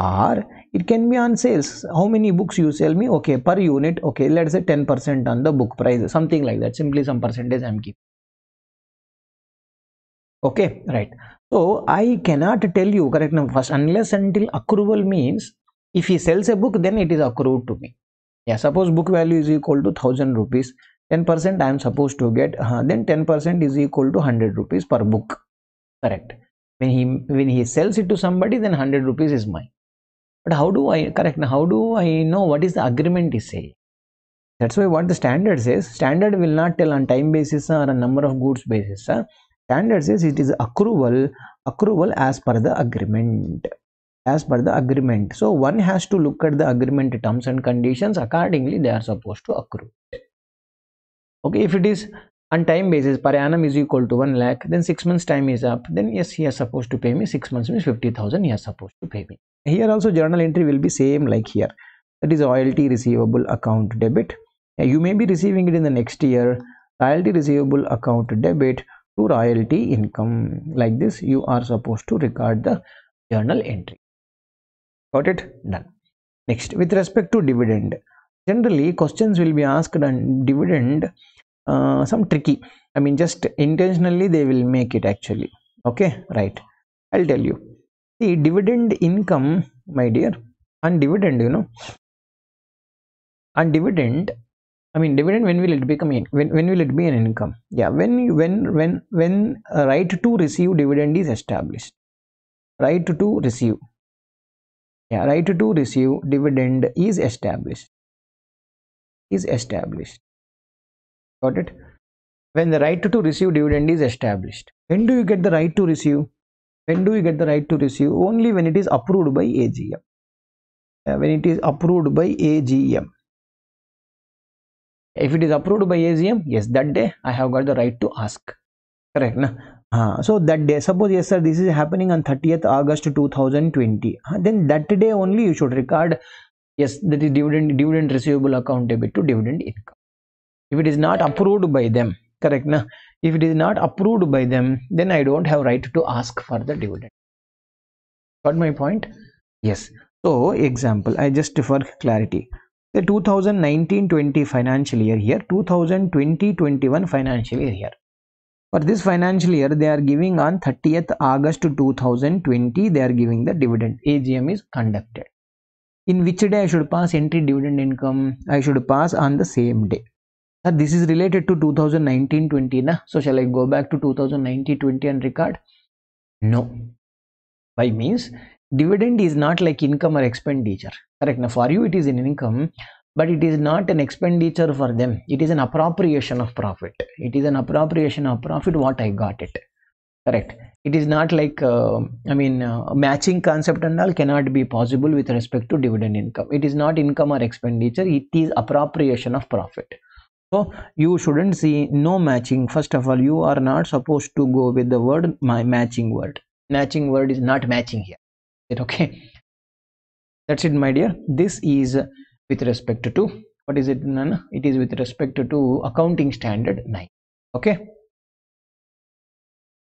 or it can be on sales how many books you sell me okay per unit okay let's say 10% on the book price something like that simply some percentage i'm giving. okay right so i cannot tell you correct now first unless until accrual means if he sells a book then it is accrued to me yeah suppose book value is equal to 1000 rupees 10% i am supposed to get uh, then 10% is equal to 100 rupees per book correct when he when he sells it to somebody then 100 rupees is mine but how do I correct? How do I know what is the agreement is say That's why what the standard says. Standard will not tell on time basis or a number of goods basis. Standard says it is accrual, accrual as per the agreement as per the agreement. So one has to look at the agreement terms and conditions accordingly they are supposed to accrue. Okay, if it is and time basis per annum is equal to 1 lakh then 6 months time is up then yes he is supposed to pay me 6 months means 50000 he is supposed to pay me here also journal entry will be same like here that is royalty receivable account debit you may be receiving it in the next year royalty receivable account debit to royalty income like this you are supposed to record the journal entry got it done next with respect to dividend generally questions will be asked on dividend uh, some tricky i mean just intentionally they will make it actually okay right i'll tell you the dividend income my dear undividend. dividend you know undividend. dividend i mean dividend when will it become in when, when will it be an income yeah when when when when right to receive dividend is established right to receive yeah right to receive dividend is established is established got it when the right to, receive dividend is established when do you get the right to receive when do you get the right to receive only when it is approved by agm uh, when it is approved by agm if it is approved by agm yes that day i have got the right to ask correct na? Uh, so that day suppose yes sir this is happening on 30th august 2020 uh, then that day only you should record yes that is dividend dividend receivable account debit to dividend income if it is not approved by them correct na if it is not approved by them then i don't have right to ask for the dividend got my point yes so example i just for clarity the 2019-20 financial year here 2020-21 financial year here for this financial year they are giving on 30th august 2020 they are giving the dividend agm is conducted in which day i should pass entry dividend income i should pass on the same day this is related to 2019-20 na so shall i go back to 2019-20 and record no by means dividend is not like income or expenditure correct now for you it is an income but it is not an expenditure for them it is an appropriation of profit it is an appropriation of profit what i got it correct it is not like uh, i mean uh, matching concept and all cannot be possible with respect to dividend income it is not income or expenditure it is appropriation of profit so you shouldn't see no matching first of all you are not supposed to go with the word my matching word matching word is not matching here it okay that's it my dear this is with respect to what is it Nana? it is with respect to accounting standard 9 okay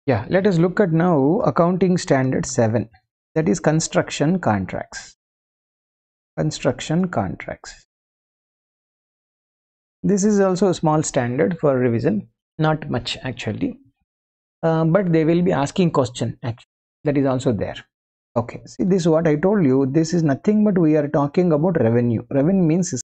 yeah let us look at now accounting standard 7 that is construction contracts construction contracts this is also a small standard for revision, not much actually, uh, but they will be asking question actually. that is also there. Okay, see this is what I told you, this is nothing but we are talking about
revenue. Revenue means